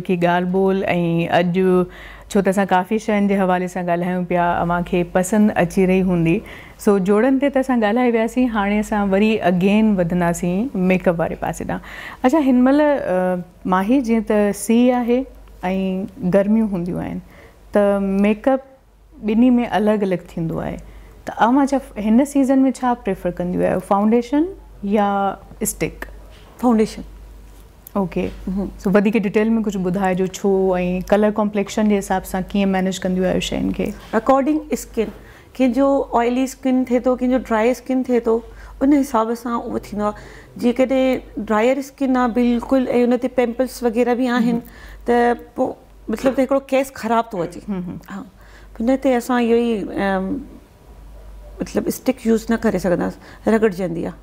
की ॻाल्हि ॿोल ऐं अॼु छो त असां काफ़ी शयुनि जे हवाले सां ॻाल्हायूं पिया अव्हांखे पसंदि अची रही हूंदी सो जोड़नि ते त असां ॻाल्हाए वियासीं हाणे असां वरी अगेन वधंदासीं मेकअप वारे पासे तां अच्छा हिन महिल माही जीअं त सीउ आहे ऐं गर्मियूं हूंदियूं आहिनि त मेकअप ॿिन्ही में अलॻि अलॻि थींदो आहे तव्हां छा हिन सीज़न में छा प्रैफर कंदियूं फाउंडेशन या स्टिक फाउंडेशन ओके वधीक डिटेल में कुझु ॿुधाइजो छो ऐं कलर कॉम्पलेक्शन जे हिसाब सां कीअं मैनेज कंदियूं आहे शयुनि खे अकॉडिंग स्किन कंहिंजो ऑइली स्किन थिए थो कंहिंजो ड्राई स्किन थिए थो उन हिसाब सां उहो थींदो आहे जेकॾहिं ड्रायर स्किन आहे बिल्कुलु ऐं उन ते पिम्पल्स वग़ैरह बि आहिनि mm-hmm. त पोइ मतिलबु त हिकिड़ो केस ख़राब थो अचे mm-hmm. हा हुन ते असां इहो ई मतिलबु स्टिक यूज़ न करे सघंदासीं रगड़जंदी आहे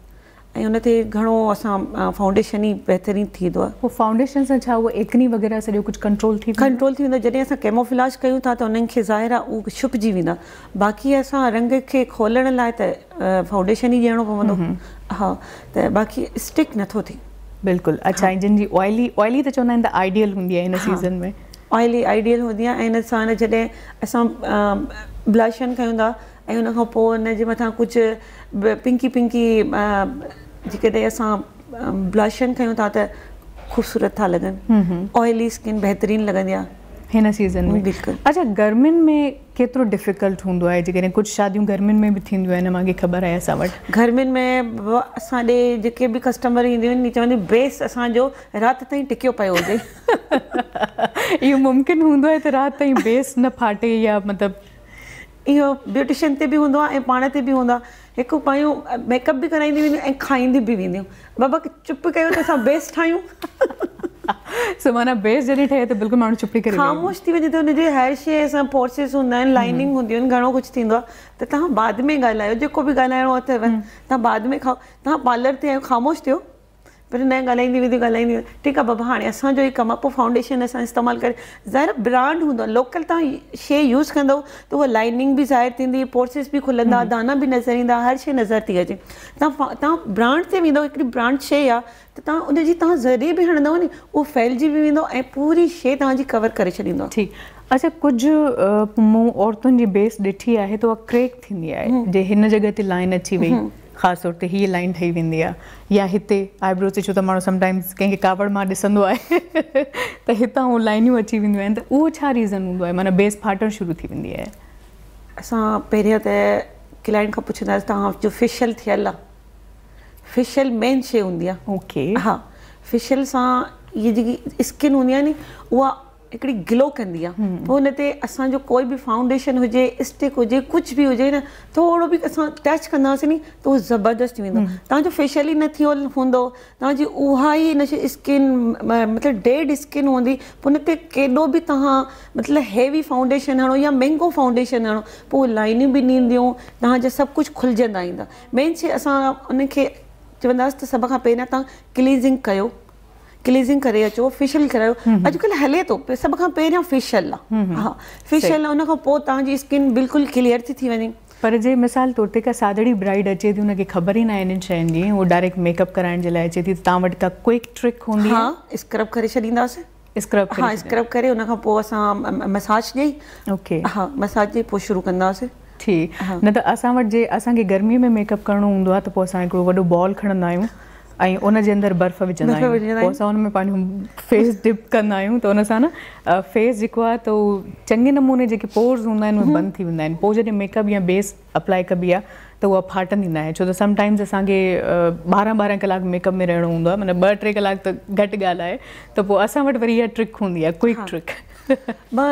ऐं हुन ते घणो असां फाउंडेशन ई बहितरीनु थींदो आहे पोइ फाउंडेशन सां छा उहा एकनी वग़ैरह सॼो कुझु कंट्रोल थी कंट्रोल थी वेंदो जॾहिं असां केमोफिलाज कयूं था त हुननि खे ज़ाहिरा उहा छुपजी वेंदा बाक़ी असां रंग खे खोलण लाइ त फाउंडेशन ई ॾियणो पवंदो हा त बाक़ी स्टिक नथो थिए बिल्कुलु अच्छा जंहिंजी ऑइली ऑइली ऑइली आइडियल हूंदी आहे ऐं इन सां जॾहिं असां ब्लाशन कयूं था ऐं हुन खां पोइ हुन जे मथां कुझु पिंकी पिंकी जेकॾहिं असां ब्लशन कयूं था त ख़ूबसूरत था लॻनि ऑयली स्किन बहितरीन लॻंदी आहे हिन सीज़न में बिल्कुलु अच्छा गर्मियुनि में केतिरो डिफिकल्ट हूंदो आहे जेकॾहिं कुझु शादियूं गर्मियुनि में बि थींदियूं आहिनि मूंखे ख़बर आहे असां वटि गर्मियुनि में असां ॾे जेके बि कस्टमर ईंदियूं आहिनि चवंदी बेस असांजो राति ताईं टिकियो पियो हुजे इहो मुमकिन हूंदो आहे त राति ताईं बेस न फाटे या मतिलबु इहो ब्यूटिशियन ते बि हूंदो आहे ऐं पाण ते बि हूंदो आहे हिकु पंहिंजो मेकअप बि कराईंदी वेंदियूं ऐं खाईंदी बि वेंदियूं बाबा चुप कयो त असां बेस ठाहियूं सो माना बेस जॾहिं ठहे त बिल्कुलु माण्हू चुप करे ख़ामोश थी वञे त हुनजे हर शइ सां फोर्सिस हूंदा आहिनि लाइनिंग हूंदियूं आहिनि घणो कुझु थींदो आहे त तव्हां बाद में ॻाल्हायो जेको बि ॻाल्हाइणो अथव तव्हां बाद में खाओ तव्हां पार्लर ते आहियो ख़ामोश थियो पर न ॻाल्हाईंदी वेंदी ॻाल्हाईंदी वेंदी ठीकु आहे बाबा हाणे असांजो ई कमु आहे पोइ फाउंडेशन असां इस्तेमालु करे ज़ाहिर ब्रांड हूंदो आहे लोकल तव्हां शइ यूज़ कंदव त उहा लाइनिंग बि ज़ाहिर थींदी पोर्सिस बि खुलंदा दाना बि नज़र ईंदा हर शइ नज़र थी अचे तव्हां तव्हां ब्रांड ते वेंदव हिकिड़ी ब्रांड शइ आहे त तव्हां हुनजी तव्हां ज़रिए बि हणंदव नी उहो फैलिजी बि वेंदो ऐं पूरी शइ तव्हांजी कवर करे छॾींदो ठीकु अच्छा कुझु मूं औरतुनि जी बेस ॾिठी आहे त उहा क्रेक थींदी आहे जे हिन जॻह ते लाइन अची वई ख़ासि तौर ते हीअ लाइन ठही वेंदी आहे या हिते आइब्रो ते छो त माण्हू समटाइम्स कंहिंखे कावड़ मां ॾिसंदो आहे त हितां उहो लाइनियूं अची वेंदियूं आहिनि त उहो छा रीज़न हूंदो आहे माना बेस फाटण शुरू थी वेंदी आहे असां पहिरियों त क्लाइंट खां पुछंदासीं तव्हां जो फेशियल थियल आहे फेशियल मेन शइ हूंदी आहे ओके हा फेशल सां इहे जेकी स्किन हूंदी आहे नी उहा हिकिड़ी ग्लो कंदी आहे पोइ हुन ते असांजो कोई बि फाउंडेशन हुजे स्टिक हुजे कुझु बि हुजे न थोरो बि असां टच कंदासीं नी त उहो ज़बरदस्त थी वेंदो तव्हांजो फेशियल ई न थियो हूंदो तव्हांजी उहा ई हिन स्किन मतिलबु डेड स्किन हूंदी पोइ हुन ते केॾो बि तव्हां मतिलबु हैवी फाउंडेशन हणो या महांगो फाउंडेशन हणो पोइ लाइनियूं बि न ईंदियूं तव्हांजा सभु कुझु खुलजंदा ईंदा मेन शइ असां उनखे चवंदासीं त सभ खां पहिरियां तव्हां क्लीज़िंग कयो क्लीज़िंग करे अचो फेशियल करायो हम्म, हम्म। अॼुकल्ह हले तो सब खां पहिरियों फेशियल आहे फेशियल उन खां पोइ तव्हांजी स्किन बिल्कुल क्लियर थी थी वञे पर जे मिसाल तौर ते का सादड़ी ब्राइड अचे थी हुनखे ख़बर ही ना इन हिननि शयुनि जी उहो डायरेक्ट मेकअप कराइण जे लाइ अचे थी तव्हां वटि का क्विक ट्रिक हूंदी हा स्क्रब करे छॾींदासीं स्क्रब हा स्क्रब करे हुन खां पोइ असां मसाज ॾेई ओके हा मसाज ॾेई पोइ शुरू कंदासीं ठीकु न त असां वटि जे असांखे गर्मीअ में मेकअप करिणो हूंदो आहे त पोइ बॉल खड़ा आहियूं અઈ ઉન જે અંદર બરફ وچ નાઈ તો સન મે પાણ ફેસ ડિપ કર આયુ તો ઉનસા ના ફેસ જકો તો ચંગે નમૂને જે પોર્સ હોન બંધ થી હોન પોર મેકઅપ يا બેસ એપ્લાય કબિયા તો વો ફાટ નહી ના છો તો સમટાઇમસ સંગે 12 12 કલાક મેકઅપ મે રહેણો હોન મને બટ 3 કલાક ત ઘટ ગા લાય તો આસા વટ વરીયા ટ્રીક હોનિયા ક્વિક ટ્રીક બા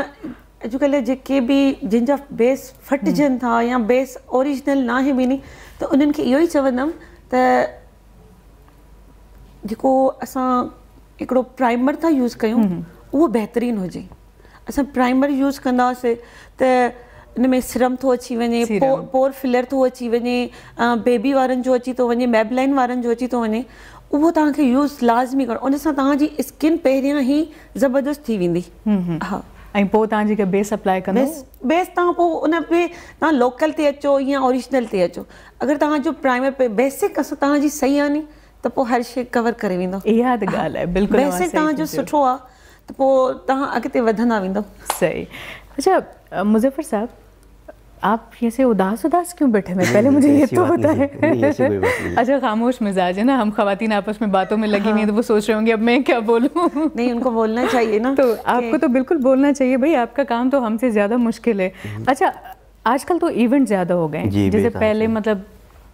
જો કલે જે કે બી જિનફ બેસ ફટ જન થા يا બેસ ઓરિજિનલ ના હે બી ની તો ઉન કે યહી ચવંદમ તા जेको असां हिकिड़ो प्राइमर था यूज़ कयूं उहो बहितरीनु हुजे असां प्राइमर यूज़ कंदासीं त इन में सिरम थो अची वञे पोर फिलर थो अची वञे बेबी वारनि जो अची थो वञे मेबलाइन वारनि जो अची थो वञे उहो तव्हांखे यूज़ लाज़मी करिणो उन सां तव्हांजी स्किन पहिरियां ई ज़बरदस्त थी वेंदी हा ऐं पोइ तव्हां जेके बेस अप्लाए बेस बेस तव्हां पोइ उन तव्हां लोकल ते अचो या ओरिजिनल ते अचो अगरि तव्हांजो प्राइमर बेसिक असां तव्हांजी सही आहे नी तो पोइ हर शे कवर करे वेंदो इहा त ॻाल्हि आहे बिल्कुलु वैसे तव्हांजो सुठो आहे त पोइ तव्हां अॻिते वधंदा वेंदो सही अच्छा मुज़फ़र साहब आप ऐसे उदास उदास क्यों बैठे हैं पहले मुझे ये तो होता है अच्छा खामोश मिजाज है ना हम खातन आपस में बातों में लगी हाँ। नहीं तो वो हाँ। सोच रहे होंगे अब मैं क्या बोलूँ नहीं उनको बोलना चाहिए ना तो आपको तो बिल्कुल बोलना चाहिए भाई आपका काम तो हमसे ज़्यादा मुश्किल है हम्म। अच्छा आजकल तो इवेंट ज़्यादा हो गए जैसे पहले मतलब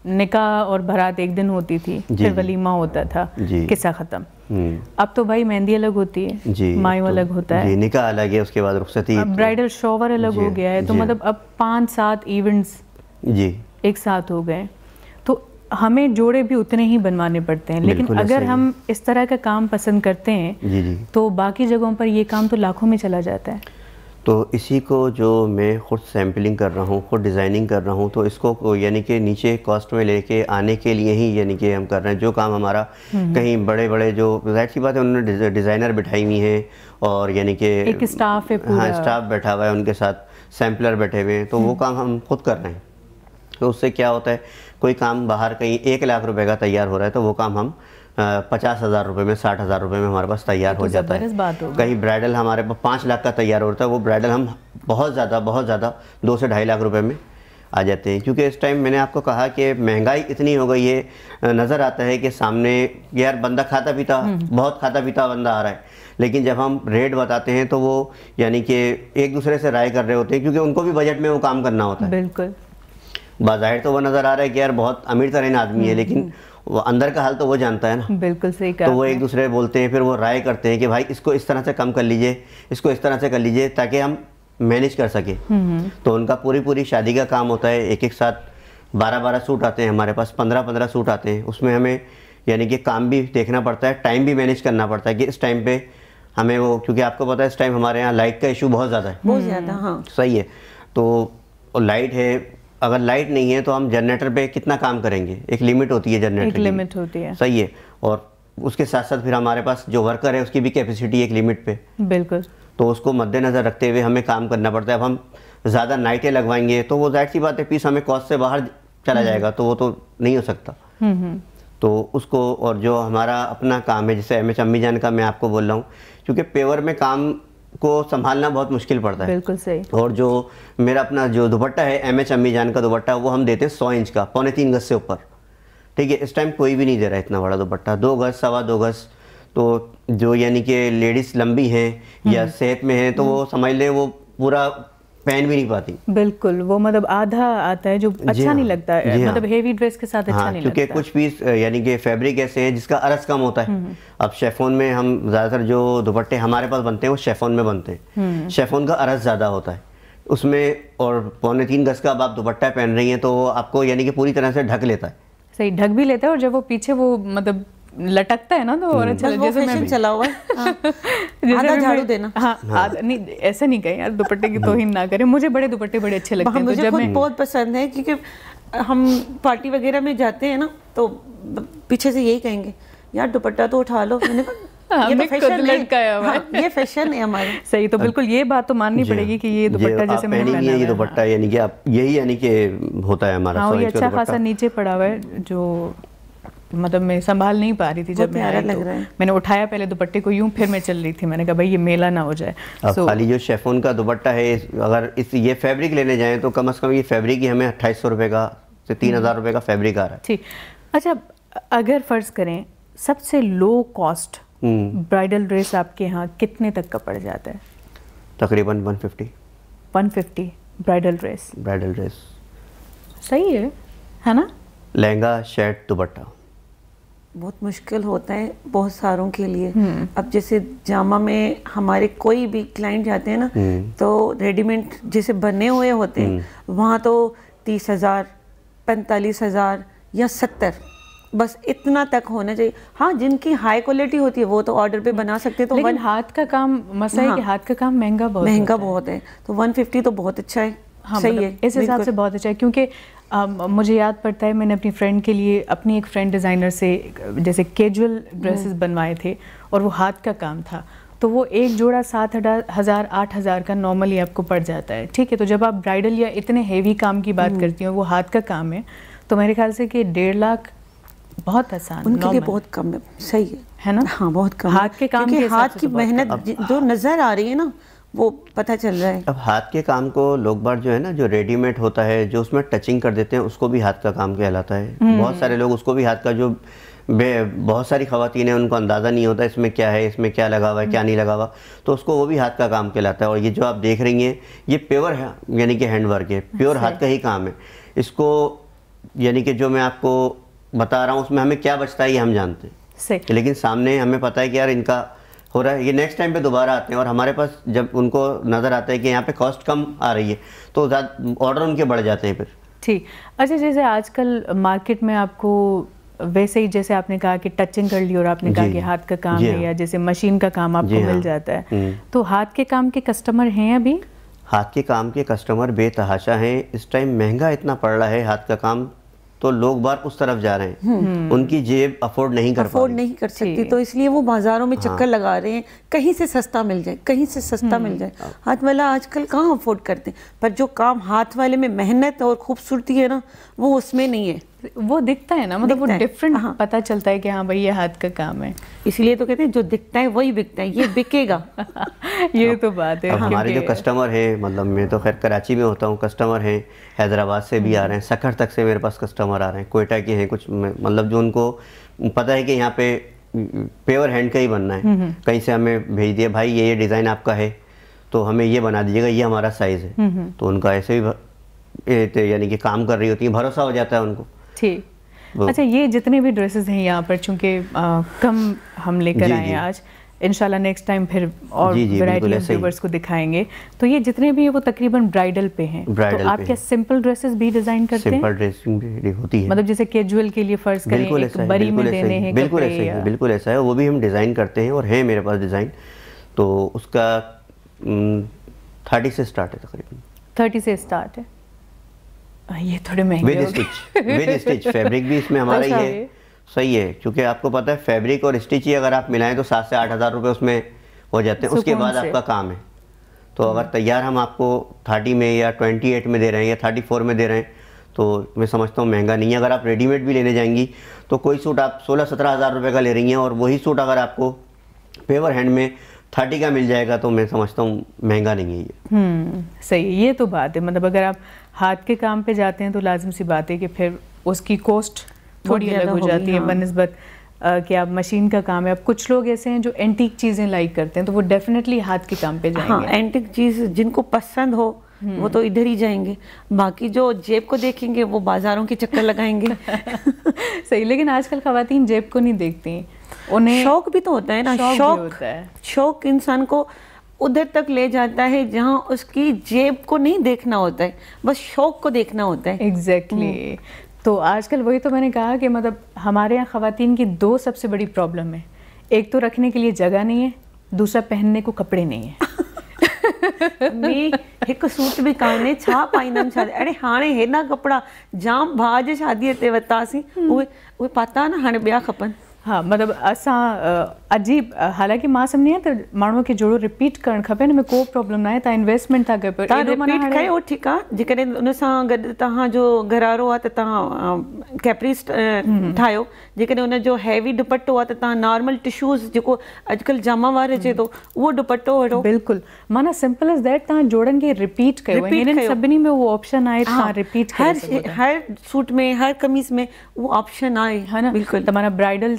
निका और बारात एक दिन होती थी फिर वलीमा होता था किस्सा ख़त्म हम्म। अब तो भाई मेहंदी अलग होती है मायू तो, अलग होता है निका अलग है उसके बाद रुखसती अब ब्राइडल शोवर अलग हो गया है तो मतलब अब पाँच सात इवेंट्स जी एक साथ हो गए तो हमें जोड़े भी उतने ही बनवाने पड़ते हैं लेकिन अगर हम इस तरह का काम पसंद करते हैं तो बाकी जगहों पर ये काम तो लाखों में चला जाता है तो इसी को जो मैं ख़ुद सैम्पलिंग कर रहा हूँ ख़ुद डिज़ाइनिंग कर रहा हूँ तो इसको यानी कि नीचे कॉस्ट में लेके आने के लिए ही यानी कि हम कर रहे हैं जो काम हमारा हम्म, हम्म। कहीं बड़े बड़े जो जाहिर सी बात है उन्होंने डिज़ाइनर बिठाई हुई हैं और यानी कि एक स्टाफ है हाँ स्टाफ बैठा हुआ है उनके साथ सैम्पलर बैठे हुए हैं तो वो हम्म। काम हम खुद कर रहे हैं तो उससे क्या होता है कोई काम बाहर कहीं एक लाख रुपये का तैयार हो रहा है तो वो काम हम पचास हज़ार रुपये में साठ हज़ार रुपये में हमारे पास तैयार हो तो जाता है कहीं ब्राइडल हमारे पास पाँच लाख का तैयार होता है वो ब्राइडल हम बहुत ज़्यादा बहुत ज़्यादा दो से ढाई लाख रुपये में आ जाते हैं क्योंकि इस टाइम मैंने आपको कहा कि महंगाई इतनी हो गई है नज़र आता है कि सामने यार बंदा खाता पीता हम्म। बहुत खाता पीता बंदा आ रहा है लेकिन जब हम रेट बताते हैं तो वो यानी कि एक दूसरे से राय कर रहे होते हैं क्योंकि उनको भी बजट में वो काम करना होता है बिल्कुल बाज़ाहिर तो वो नज़र आ रहा है कि यार बहुत अमीर तरीन आदमी है हम्म। लेकिन वो अंदर का हाल तो वो जानता है ना बिल्कुल सही तो वो एक दूसरे बोलते हैं फिर वो राय करते हैं कि भाई इसको इस तरह से कम कर लीजिए इसको इस तरह से कर लीजिए ताकि हम मैनेज कर सके हम्म, हम्म। तो उनका पूरी पूरी शादी का काम होता है एक एक साथ बारह बारह सूट आते हैं हमारे पास पंद्रह पंद्रह सूट आते हैं उसमें हमें यानी कि काम भी देखना पड़ता है टाइम भी मैनेज करना पड़ता है कि इस टाइम पे हमें वो क्योंकि आपको पता है इस टाइम हमारे यहाँ लाइट का इशू बहुत ज़्यादा है बहुत ज़्यादा हाँ सही है तो लाइट है अगर लाइट नहीं है तो हम जनरेटर पे कितना काम करेंगे एक लिमिट होती है जनरेटर लिमिट होती है सही है और उसके साथ साथ फिर हमारे पास जो वर्कर है उसकी भी कैपेसिटी एक लिमिट पे बिल्कुल तो उसको मद्देनज़र रखते हुए हमें काम करना पड़ता है अब हम ज़्यादा नाइटें लगवाएंगे तो वो जाहिर सी बात है पीस हमें कॉस्ट से बाहर चला हम्म। जाएगा तो वो तो नहीं हो सकता हम्म, हम्म। तो उसको और जो हमारा अपना काम है जैसे एम एच अम्मी जान का मैं आपको बोल रहा हूँ क्योंकि पेवर में काम को संभालना बहुत मुश्किल पड़ता है बिल्कुल सही और जो मेरा अपना जो दुपट्टा है एम एच अम्मी जान का दुपट्टा वो हम देते हैं सौ इंच का पौने तीन गज से ऊपर ठीक है इस टाइम कोई भी नहीं दे रहा इतना बड़ा दुपट्टा दो गज सवा दो गज तो जो यानी कि लेडीज़ लंबी हैं या हम्म। सेहत में हैं तो वो हम्म। समझ लें वो पूरा पहन भी नहीं पाती बिल्कुल वो मतलब आधा आता है जो अच्छा नहीं हाँ, लगता है हाँ। मतलब हेवी ड्रेस के साथ अच्छा हाँ, नहीं क्योंकि कुछ पीस यानी कि फैब्रिक ऐसे हैं जिसका अरस कम होता है हम्म। अब शेफोन में हम ज़्यादातर जो दुपट्टे हमारे पास बनते हैं वो शेफोन में बनते हैं शेफोन हम्म। का अरस ज़्यादा होता है उसमें और पौने तीन गज का अब आप दुपट्टा पहन रही हैं तो आपको यानी कि पूरी तरह से ढक लेता है सही ढक भी लेता है और जब वो पीछे वो मतलब लटकता है ना तो और हम्म। अच्छा जैसे मैं भी चला हुआ है हाँ। आधा झाड़ू देना हाँ, हाँ। नहीं ऐसा नहीं कहें यार दुपट्टे की हाँ। तो ही ना करें मुझे बड़े दुपट्टे बड़े अच्छे लगते हाँ, हैं तो मुझे खुद बहुत पसंद है क्योंकि हम पार्टी वगैरह में जाते हैं ना तो पीछे से यही कहेंगे यार दुपट्टा तो उठा लो मैंने ये फैशन है हाँ, ये फैशन तो है हमारा सही तो बिल्कुल ये बात तो माननी पड़ेगी कि ये दुपट्टा जैसे मैंने पहना ये दुपट्टा यानी कि आप यही यानी कि होता है हमारा हाँ, ये अच्छा खासा नीचे पड़ा हुआ है जो मतलब मैं संभाल नहीं पा रही थी जब मैं आई तो। लग तो, रहा है। मैंने उठाया पहले दुपट्टे को यूं फिर मैं चल रही थी मैंने कहा भाई ये मेला ना हो जाए so, खाली जो शेफोन का दुपट्टा है अगर इस ये फैब्रिक लेने जाए तो कम अज़ कम ये फैब्रिक ही हमें अट्ठाईस सौ रुपये का से तीन हम्म। हज़ार रुपये का फैब्रिक आ रहा है ठीक अच्छा अगर फ़र्ज़ करें सबसे लो कॉस्ट ब्राइडल ड्रेस आपके यहाँ कितने तक का पड़ जाता है तकरीबन one fifty bridal dress bridal dress सही है है ना लहंगा शर्ट दुपट्टा बहुत मुश्किल होता है बहुत सारों के लिए हम्म। अब जैसे जामा में हमारे कोई भी क्लाइंट जाते हैं ना हम्म। तो रेडीमेड जैसे बने हुए होते हैं हम्म। वहाँ तो तीस हज़ार पैंतालीस हज़ार या सत्तर बस इतना तक होना चाहिए हाँ जिनकी हाई क्वालिटी होती है वो तो ऑर्डर पे बना सकते हैं तो लेकिन वन... हाथ का काम मसा हाँ, है कि हाँ। हाथ का काम महंगा बहुत महंगा बहुत है तो फिफ्टी तो बहुत अच्छा है हाँ, सही मतलब है इस हिसाब से बहुत अच्छा है क्योंकि Um, मुझे याद पड़ता है मैंने अपनी फ्रेंड के लिए अपनी एक फ्रेंड डिज़ाइनर से जैसे कैजुअल ड्रेसेस हम्म। बनवाए थे और वो हाथ का काम था तो वो एक जोड़ा सात हज़ार आठ हज़ार का नॉर्मली आपको पड़ जाता है ठीक है तो जब आप ब्राइडल या इतने हेवी काम की बात हम्म। करती हूँ वो हाथ का काम है तो मेरे ख्याल से कि डेढ़ लाख बहुत आसान उनके लिए बहुत कम है सही है है ना हाँ बहुत कम हाथ के काम के हाथ की तो मेहनत जो नज़र आ रही है ना वो पता चल रहा है अब हाथ के काम को लोग बार जो है ना जो रेडीमेड होता है जो उसमें टचिंग कर देते हैं उसको भी हाथ का काम कहलाता है हम्म। बहुत सारे लोग उसको भी हाथ का जो बहुत सारी खातन है उनको अंदाज़ा नहीं होता इसमें क्या है इसमें क्या लगा हुआ है क्या हम्म। नहीं लगा हुआ तो उसको वो भी हाथ का काम कहलाता है और ये जो आप देख रही हैं ये प्योर है यानी कि हैंड वर्क है प्योर अच्छा। हाथ का ही काम है इसको यानी कि जो मैं आपको बता रहा हूँ उसमें हमें क्या बचता है ये हम जानते हैं लेकिन सामने हमें पता है कि यार इनका हो रहा है ये नेक्स्ट टाइम पे दोबारा आते हैं और हमारे पास जब उनको नज़र आता है कि यहाँ पे कॉस्ट कम आ रही है तो ऑर्डर उनके बढ़ जाते हैं फिर ठीक अच्छा जैसे आजकल मार्केट में आपको वैसे ही जैसे आपने कहा कि टचिंग कर ली और आपने कहा कि हाथ का काम है हाँ। या जैसे मशीन का काम आपको मिल हाँ। जाता है हम्म। तो हाथ के काम के कस्टमर हैं अभी हाथ के काम के कस्टमर बेतहाशा हैं इस टाइम महंगा इतना पड़ रहा है हाथ का काम तो लोग बार उस तरफ जा रहे हैं हम्म। उनकी जेब अफोर्ड नहीं कर अफोर्ड नहीं कर सकती तो इसलिए वो बाजारों में चक्कर हाँ। लगा रहे हैं कहीं से सस्ता मिल जाए कहीं से सस्ता मिल हम्म। जाए हाँ। हाथ वाला आजकल कहाँ अफोर्ड करते हैं पर जो काम हाथ वाले में मेहनत और खूबसूरती है ना वो उसमें नहीं है वो दिखता है ना मतलब वो डिफरेंट हाँ। पता चलता है कि हाँ भाई ये हाथ का काम है इसीलिए तो कहते हैं जो दिखता है वही बिकता है ये बिकेगा ये तो बात है हमारे जो कस्टमर है मतलब मैं तो खैर कराची में होता हूँ कस्टमर हैं हैदराबाद से भी आ रहे हैं हम्म। सखर तक से मेरे पास कस्टमर आ रहे हैं कोयटा के हैं कुछ मतलब जो उनको पता है कि यहाँ पे प्योर हैंड का ही बनना है हम्म, हम्म। कहीं से हमें भेज दिया भाई ये ये डिज़ाइन आपका है तो हमें ये बना दीजिएगा ये हमारा साइज़ है तो उनका ऐसे भी तो यानी कि काम कर रही होती है भरोसा हो जाता है उनको ठीक अच्छा ये जितने भी ड्रेसेस हैं यहाँ पर चूंकि कम हम लेकर आए हैं आज इनशाला नेक्स्ट टाइम फिर और व्यूवर्स को दिखाएंगे तो ये जितने भी है वो तकरीबन ब्राइडल पे हैं ब्राइडल तो आप क्या सिंपल ड्रेसेस भी डिजाइन करते हैं सिंपल ड्रेसिंग भी होती है मतलब जैसे कैजुअल के लिए फर्ज करें एक बरी में देने हैं बिल्कुल ऐसा है बिल्कुल ऐसा है वो भी हम डिज़ाइन करते हैं और है मेरे पास डिज़ाइन तो उसका थर्टी से स्टार्ट है तकरीबन थर्टी से स्टार्ट है हाँ, ये थोड़े महंगे with stitch with stitch fabric भी इसमें हमारा ही अच्छा। है सही है क्योंकि आपको पता है फैब्रिक और स्टिच ही अगर आप मिलाएं तो सात से आठ हज़ार रुपये उसमें हो जाते हैं उसके बाद आपका काम है तो हम्म। अगर तैयार हम आपको थर्टी में या ट्वेंटी एट में दे रहे हैं या थर्टी फोर में दे रहे हैं तो मैं समझता हूँ महंगा नहीं है अगर आप रेडीमेड भी लेने जाएंगी तो कोई सूट आप सोलह सत्रह हज़ार रुपये का ले रही हैं और वही सूट अगर आपको पेवर हैंड में थर्टी का मिल जाएगा तो मैं समझता हूँ महंगा नहीं है ये हम्म, सही ये तो बात है मतलब अगर आप हाथ के काम पे जाते हैं तो लाजम सी बात है कि फिर उसकी कॉस्ट थोड़ी अलग हो जाती है हाँ। बनस्बत कि आप मशीन का काम है अब कुछ लोग ऐसे हैं जो एंटीक चीज़ें लाइक करते हैं तो वो डेफिनेटली हाथ के काम पे हाँ, जाएंगे हाँ एंटीक चीज़ जिनको पसंद हो हम्म। वो तो इधर ही जाएंगे बाकी जो जेब को देखेंगे वो बाजारों के चक्कर लगाएंगे सही लेकिन आजकल खातन जेब को नहीं देखती उन्हें शौक भी तो होता है ना शौक शौक इंसान को उधर तक ले जाता है जहाँ उसकी जेब को नहीं देखना होता है बस शौक को देखना होता है एग्जैक्टली exactly. हम्म। तो आजकल वही तो मैंने कहा कि मतलब हमारे यहाँ खातन की दो सबसे बड़ी प्रॉब्लम है एक तो रखने के लिए जगह नहीं है दूसरा पहनने को कपड़े नहीं है एक सूट भी कान्हे छा पाईंदमि छा अड़े हाणे जाम भाज शादी ते हम्म। पाता न हाणे ॿिया खपन हाँ मतलब अस अजीब हालांकि मां समझी तो त के जोड़ो रिपीट कर खपे में को प्रॉब्लम ना आहे तव्हां इन्वेस्टमेंट था कयो तव्हां रिपीट उन सां घरारो आहे त तव्हां हैवी हम्म। दुपट्टो आ त नॉर्मल टिश्यूज जेको अॼुकल्ह जमा वार अचे तो वो दुपट्टो वठो बिल्कुल माना सिंपल इज़ दैट तव्हां जोड़न के रिपीट कयो में ऑप्शन आहे हाँ, रिपीट हर हर सूट में हर कमीज़ में वो ऑप्शन आहे हा माना ब्राइडल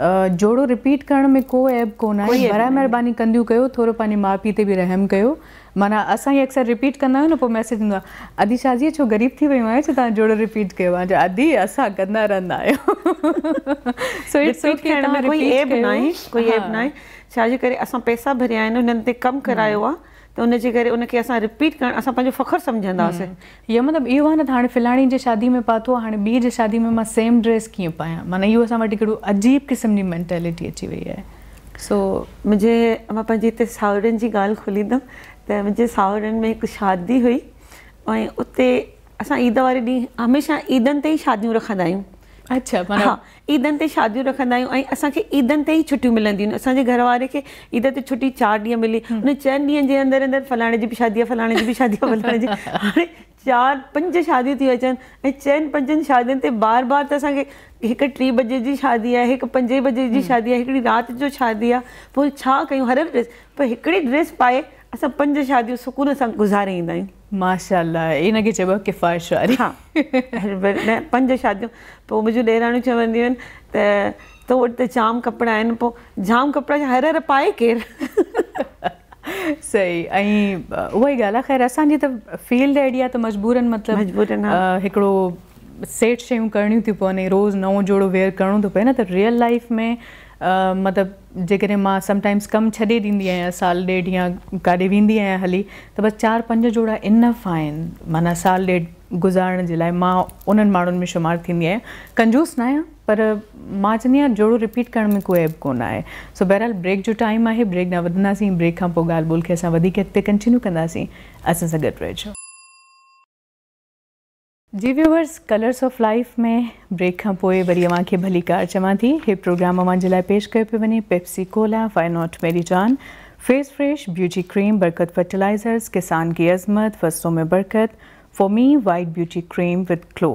जोड़ो रिपीट करण में को ऐब कोन आहे बराए महिरबानी कंदियूं कयो थोरो पंहिंजे माउ पीउ ते बि रहम कयो माना असां ई अक्सर रिपीट कंदा आहियूं न पोइ मैसेज ईंदो आहे अधी शादीअ छो ग़रीब थी वियो आहे सो तव्हां जोड़ो रिपीट कयो आहे अधी असां कंदा रहंदा आहियूं छाजे करे असां पैसा भरिया आहिनि उन्हनि ते कमु करायो त उनजे करे उनखे असां रिपीट करणु असां पंहिंजो फ़ख्रु सम्झंदासीं इहो मतिलबु इहो आहे न त हाणे फिलाणी जे शादी में पातो आहे हाणे ॿी जे शादी में मां सेम ड्रेस कीअं पायां माना इहो असां वटि हिकिड़ो अजीब क़िस्म जी मैंटेलिटी अची वई आहे सो मुंहिंजे मां पंहिंजे हिते साउरनि जी ॻाल्हि खोलींदमि त मुंहिंजे साउरनि में हिकु शादी हुई ऐं उते असां ईद वारे ॾींहुं हमेशह ईदनि ते ई शादियूं रखंदा आहियूं अच्छा हा ईदनि ते शादियूं रखंदा आहियूं ऐं असांखे ईदनि ते ई छुटी मिलंदियूं आहिनि असांजे घर वारे खे ईद ते छुटी चारि ॾींहं मिली हुन चइनि ॾींहंनि जे अंदरि अंदरि फलाणे जी बि शादी आहे फलाणे जी बि शादी आहे फलाणी हाणे चारि पंज शादी थी अचनि ऐं चइनि पंजनि शादीनि ते बार बार त असांखे हिकु टी बजे जी शादी आहे हिकु पंजे बजे जी शादी आहे हिकिड़ी राति जो शादी आहे पोइ छा कयूं हर ड्रेस पोइ हिकिड़ी ड्रेस पाए असां पंज शादी सुकून सां गुज़ारे ईंदा आहियूं माशा इनखे चइबो आहे किफ़र्श वारी हा पंज शादियूं पोइ मुंहिंजूं ॾेराणियूं चवंदियूं आहिनि त तो वटि जाम कपिड़ा आहिनि पोइ जाम कपिड़ा हर हर पाए केरु सही ऐं ई ॻाल्हि आहे असांजी त फील्ड अहिड़ी आहे त मजबूरनि मतिलबु हिकिड़ो शयूं पवनि रोज़ु नओं जोड़ो करिणो थो पए न त रियल लाइफ जेकॾहिं मां समटाइम्स कमु छॾे ॾींदी आहियां साल ॾेढ या काॾे वेंदी आहियां हली त बसि चारि पंज जोड़ा इनफ आहिनि माना साल ॾेढ गुज़ारण जे लाइ मां उन्हनि माण्हुनि में शुमार थींदी आहियां कंजूस न आहियां पर मां चवंदी आहियां जोड़ो रिपीट करण में को ऐब कोन आहे सो बहरहाल ब्रेक जो टाइम आहे ब्रेक न वधंदासीं ब्रेक खां पोइ ॻाल्हि ॿोल खे असां वधीक अॻिते कंटिन्यू कंदासीं असां सां गॾु रहिजो जी व्यूवर्स कलर्स ऑफ लाइफ में ब्रेक खां पोए वरी अव्हां के भली कार चवां थी हे प्रोग्राम अव्हां जे लाइ पेश कयो पियो वञे पेप्सी कोला मेरी जान face fresh beauty cream Barkat fertilisers किसान की अज़मत फसलों में बरकत मी white beauty cream with glow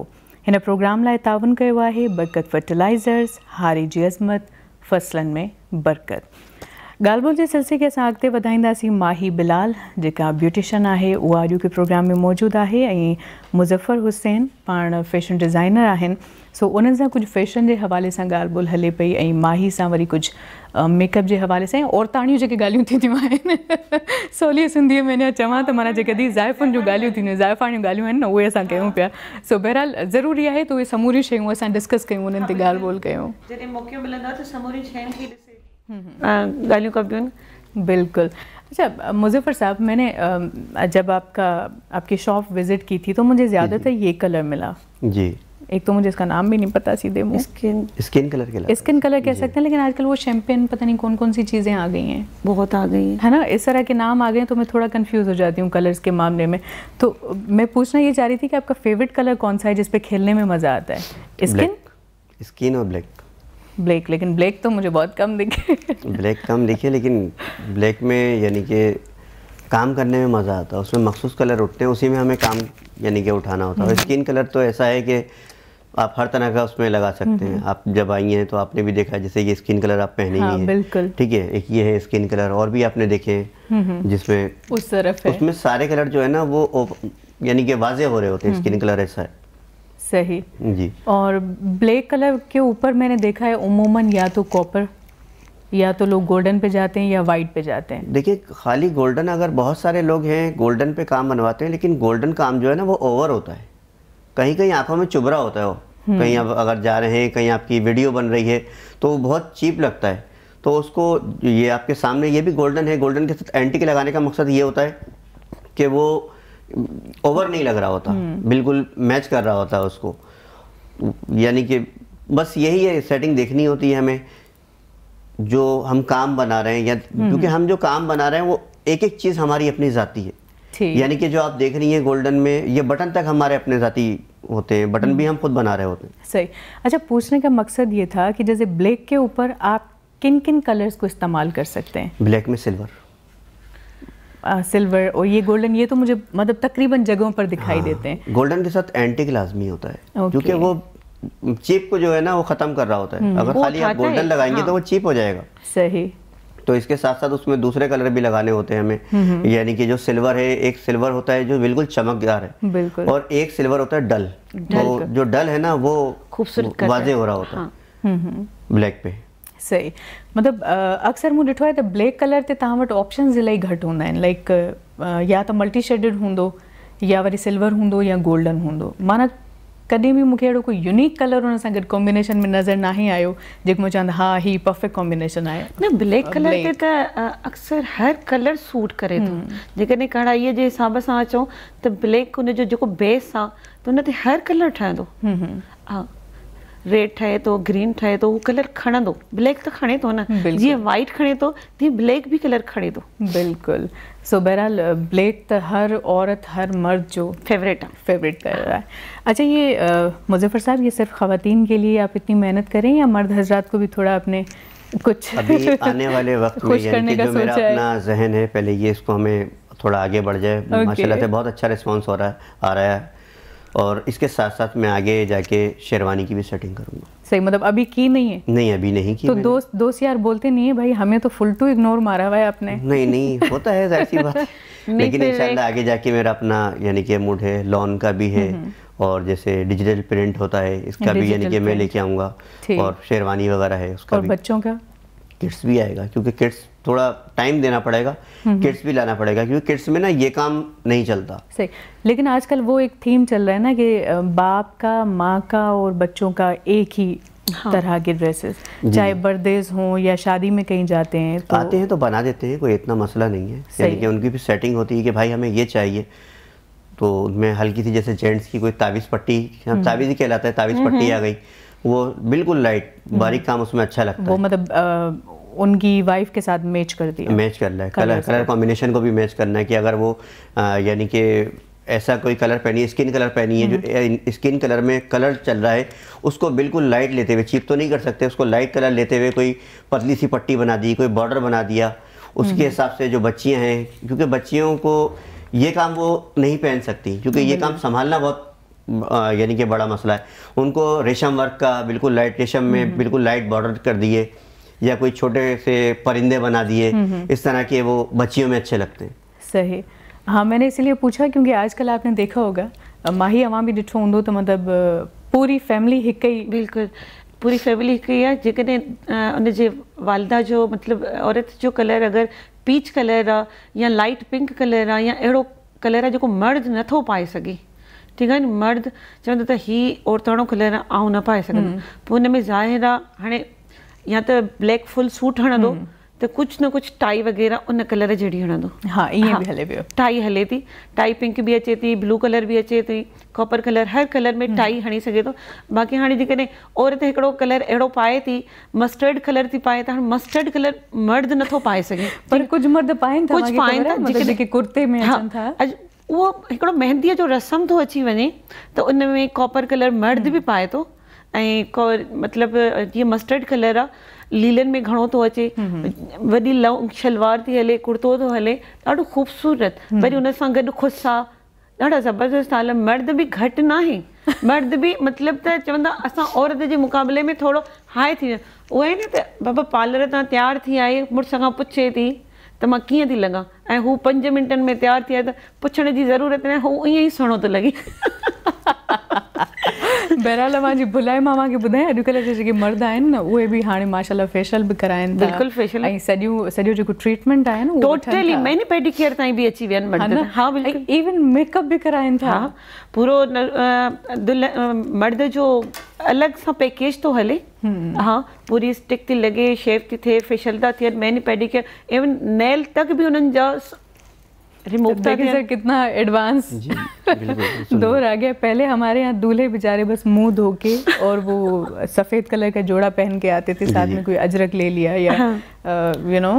हिन प्रोग्राम लाइ तावन कयो आहे बरकत फर्टिलाइज़र्स हारी जी अज़मत फसलनि में बरकत ॻाल्हि के सिलसिले खे असां अॻिते वधाईंदासीं माही बिलाल जेका ब्यूटिशन है वह अॼु के प्रोग्राम में मौजूद है मुजफ्फर हुसैन पा फैशन डिज़ाइनर आहिनि सो उन सां फ़ैशन के हवा से ॻाल्हि ॿोल हले पई ऐं माही से वरी कुछ मेकअप के हवा से औरताणियूं जेके ॻाल्हियूं सवली सिंधीअ में न चवां त माना जेके कॾहिं ज़ाइफ़ुनि जूं ॻाल्हियूं थींदियूं ज़ाइफ़ाणियूं ॻाल्हियूं आहिनि सो बहरहाल ज़रूरी है तो उ समूरी शयूं असां डिस्कस कयूं उन्हनि ते ॻाल्हि हाँ, ॿोल कयूं गालियों का अभियान बिल्कुल अच्छा मुजफ्फर साहब मैंने uh, जब आपका आपकी शॉप विजिट की थी तो मुझे ज़्यादातर ये कलर मिला जी एक तो मुझे इसका नाम भी नहीं पता सीधे मुंह स्किन स्किन कलर के स्किन कलर कह सकते हैं लेकिन आजकल वो शैम्पेन पता नहीं कौन कौन सी चीज़ें आ गई हैं बहुत आ गई हैं है ना इस तरह के नाम आ गए हैं तो मैं थोड़ा कंफ्यूज हो जाती हूँ कलर्स के मामले में तो मैं पूछना ये चाह रही थी कि आपका फेवरेट कलर कौन सा है जिसपे खेलने में मज़ा आता है स्किन स्किन और ब्लैक ब्लैक लेकिन ब्लैक तो मुझे बहुत कम दिखे ब्लैक कम दिखे लेकिन ब्लैक में यानी कि काम करने में मज़ा आता है उसमें मखसूस कलर उठते हैं उसी में हमें काम यानी कि उठाना होता है स्किन कलर हम्म। तो ऐसा है कि आप हर तरह का उसमें लगा सकते हैं हम्म। आप जब आई हैं तो आपने भी देखा जैसे ये स्किन कलर आप पहने हाँ, बिल्कुल ठीक है एक ये है स्किन कलर और भी आपने देखे हम्म, जिसमें उस तरफ उसमें सारे कलर जो है ना वो यानी कि वाजे हो रहे होते हैं स्किन कलर ऐसा है सही जी और ब्लैक कलर के ऊपर मैंने देखा है उमूमन या तो कॉपर या तो लोग गोल्डन पे जाते हैं या वाइट पे जाते हैं देखिए खाली गोल्डन अगर बहुत सारे लोग हैं गोल्डन पे काम बनवाते हैं लेकिन गोल्डन काम जो है ना वो ओवर होता है कहीं कहीं आंखों में चुभरा होता है वो हम्म। कहीं आप अगर जा रहे हैं कहीं आपकी वीडियो बन रही है तो बहुत चीप लगता है तो उसको ये आपके सामने ये भी गोल्डन है गोल्डन के साथ एंटी के लगाने का मकसद ये होता है कि वो ओवर नहीं लग रहा होता हम्म। बिल्कुल मैच कर रहा होता है उसको यानी कि बस यही है सेटिंग देखनी होती है हमें जो हम काम बना रहे हैं या हम्म। क्योंकि हम जो काम बना रहे हैं वो एक एक चीज़ हमारी अपनी ज़ाती है यानी कि जो आप देख रही हैं गोल्डन में ये बटन तक हमारे अपने ज़ाती होते हैं बटन हम्म। भी हम खुद बना रहे होते हैं सही अच्छा पूछने का मकसद ये था कि जैसे ब्लैक के ऊपर आप किन किन कलर्स को इस्तेमाल कर सकते हैं ब्लैक में सिल्वर सिल्वर और ये गोल्डन ये तो मुझे मतलब तकरीबन जगहों पर दिखाई हाँ, देते हैं गोल्डन के साथ एंटिक लाजमी होता है क्योंकि वो चीप को जो है ना वो ख़त्म कर रहा होता है हम्म, अगर खाली आप गोल्डन लगाएंगे हाँ, तो वो चीप हाँ। हो जाएगा सही तो इसके साथ साथ उसमें दूसरे कलर भी लगाने होते हैं हमें हम्म, हम्म। यानी कि जो सिल्वर है एक सिल्वर होता है जो बिल्कुल चमकदार है बिल्कुल और एक सिल्वर होता है डल तो जो डल है ना वो खूबसूरत वाजे हो रहा होता है ब्लैक हाँ। पे सही मतिलबु अक्सर मूं ॾिठो आहे त ब्लैक कलर ते तव्हां वटि ऑप्शन्स इलाही घटि हूंदा आहिनि लाइक या तो मल्टी शेडिड हूंदो या वरी सिल्वर हूंदो या गोल्डन हूंदो माना कॾहिं बि मूंखे अहिड़ो कोई यूनिक कलर हुन सां गॾु कॉम्बिनेशन में नज़र ना आहे आयो जेको मां चवंदा हा हीउ परफेक्ट कॉम्बिनेशन आहे ना ब्लैक कलर ते त अक्सर हर कलर सूट करे थो हम्म। जेकॾहिं कढ़ाईअ जे हिसाब सां अचूं तो ब्लैक हुनजो जेको बेस आ तो हुन ते हर कलर ठहंदो हम्म, हम्म। हा रेड ठहे तो ग्रीन ठहे तो वो कलर खणंदो ब्लैक तो खणे तो ना जी वाइट खणे तो तीअं ब्लैक भी कलर खणे तो बिल्कुल सो बहरहाल ब्लैक तो हर औरत हर मर्द जो फेवरेट है फेवरेट कर रहा है अच्छा ये मुजफ्फर साहब ये सिर्फ ख़वातीन के लिए आप इतनी मेहनत करें या मर्द हजरात को भी थोड़ा अपने कुछ अभी आने वाले वक्त में करने का जो मेरा अपना जहन है पहले ये इसको हमें थोड़ा आगे बढ़ जाए okay. माशाल्लाह से बहुत अच्छा रिस्पांस हो रहा है आ रहा है और इसके साथ साथ मैं आगे जाके शेरवानी की भी सेटिंग करूंगा सही मतलब अभी की नहीं है नहीं अभी नहीं की तो दोस्त दोस्त यार बोलते नहीं है भाई हमें तो फुल टू इग्नोर मारा हुआ है आपने नहीं नहीं होता है ऐसी बात लेकिन इंशाल्लाह आगे जाके मेरा अपना यानी कि मूड है लॉन का भी है हम्म, हम्म। और जैसे डिजिटल प्रिंट होता है इसका भी यानी कि मैं लेके आऊंगा और शेरवानी वगैरह है उसका और बच्चों का किड्स भी आएगा क्योंकि किड्स थोड़ा टाइम देना पड़ेगा किड्स हम्म, हम्म। भी लाना पड़ेगा क्योंकि किड्स में ना ये काम नहीं चलता सही लेकिन आजकल वो एक थीम चल रहा है ना कि बाप का माँ का और बच्चों का एक ही हाँ। तरह के ड्रेसेस चाहे बर्थडेज हो या शादी में कहीं जाते हैं तो आते हैं तो बना देते हैं कोई इतना मसला नहीं है यानी कि उनकी भी सेटिंग होती है कि भाई हमें ये चाहिए तो उनमें हल्की सी जैसे जेंट्स की कोई ताविज पट्टी हाँ, हम्म। ताविज ही कहलाता है ताविज पट्टी आ गई वो बिल्कुल लाइट बारीक काम उसमें अच्छा लगता वो है वो मतलब उनकी वाइफ के साथ मैच कर दिया मैच करना है कलर कलर कॉम्बिनेशन को भी मैच करना है कि अगर वो यानी कि ऐसा कोई कलर पहनी है स्किन कलर पहनी है जो स्किन हम्म। कलर में कलर चल रहा है उसको बिल्कुल लाइट लेते हुए चीप तो नहीं कर सकते उसको लाइट कलर लेते हुए कोई पतली सी पट्टी बना दी कोई बॉर्डर बना दिया उसके हम्म। हिसाब से जो बच्चियाँ हैं क्योंकि बच्चियों को ये काम वो नहीं पहन सकती क्योंकि ये काम हम्म। संभालना बहुत यानी कि बड़ा मसला है उनको रेशम वर्क का बिल्कुल लाइट रेशम में बिल्कुल लाइट बॉर्डर कर दिए या कोई छोटे से परिंदे बना दिए हम्म, हम्म। इस तरह के वो बच्चियों में अच्छे लगते हैं सही हाँ मैंने इसलिए पूछा क्योंकि आजकल आपने देखा होगा माही अवां भी दिखो होंगे तो मतलब पूरी फैमिली एक ही बिल्कुल पूरी फैमिली एक ही है जैसे उनजे जो मतलब औरत जो कलर अगर पीच कलर आ या लाइट पिंक कलर आ या अड़ो कलर आहे जेको मर्द नथो पाए सके ठीक है न मर्द चवन तो हि औरतों कलर आ न पाए सघंदमि हम्म। पोइ में ज़ाहिर हाँ या तो ब्लैक फुल सूट हणंदो तो कुछ न कुछ टाई वग़ैरह उन कलर जहिड़ी हणंदो हा ईअं भी हले पियो टाई हले थी टाई पिंक भी अचे थी ब्लू कलर भी अचे थी कॉपर कलर हर कलर में टाई हम्म। हणी सके तो बाक़ी जी जेकॾहिं औरत हिकिड़ो कलर अहिड़ो पाए थी मस्टर्ड कलर थी पाए त हाणे मस्टर्ड कलर मर्द न नथो पाए सके पर कुछ मर्द पाए था कुझु पाइनि था जेके जेके कुर्ते में अचनि था वो हिकिड़ो मेहंदीअ जो रस्म तो अची वञे तो उनमें कॉपर कलर मर्द भी हम्म। पाए तो ऐं क मतिलबु जीअं मस्टड कलर आहे लीलनि में घणो थो अचे वॾी लौंग शलवार थी हले कुर्तो थो हले ॾाढो ख़ूबसूरत वरी हुन सां गॾु ख़ुसि आहे ॾाढा ज़बरदस्तु हाल मर्द बि घटि नाहे मर्द बि मतिलबु त चवंदा असां औरत जे मुक़ाबले में थोरो हाए थी विया उहो आहे न त बाबा पालर तव्हां तयारु थी आहे मुड़ुस खां पुछे थी त मां कीअं थी लॻां ऐं हू पंज मिंटनि में तयारु थी आहे त पुछण जी ज़रूरत नाहे हू ईअं ई सहिणो थो लॻे बहरहाल अवांजी भुलाई मामा खे ॿुधाए अॼुकल्ह जा जेके मर्द आहिनि न उहे बि माशाल्लाह फेशियल बि कराइनि था फेशियल ऐं सॼियूं सॼो जेको ट्रीटमेंट आहे टोटली मैनी पेडिकेयर ताईं बि अची विया मर्द हा बिल्कुलु इवन मेकअप भी कराइनि था पूरो मर्द जो अलग सां पैकेज थो हले हम्म। हा पूरी स्टिक थी लॻे शेव थी थिए फेशियल था थियनि मैनी पेडिकेयर इवन नेल तक भी उन्हनि जा रिमूव देखिए सर कितना एडवांस दौर आ गया पहले हमारे यहाँ दूल्हे बेचारे बस मुंह धो के और वो सफ़ेद कलर का जोड़ा पहन के आते थे साथ में कोई अजरक ले लिया या यू नो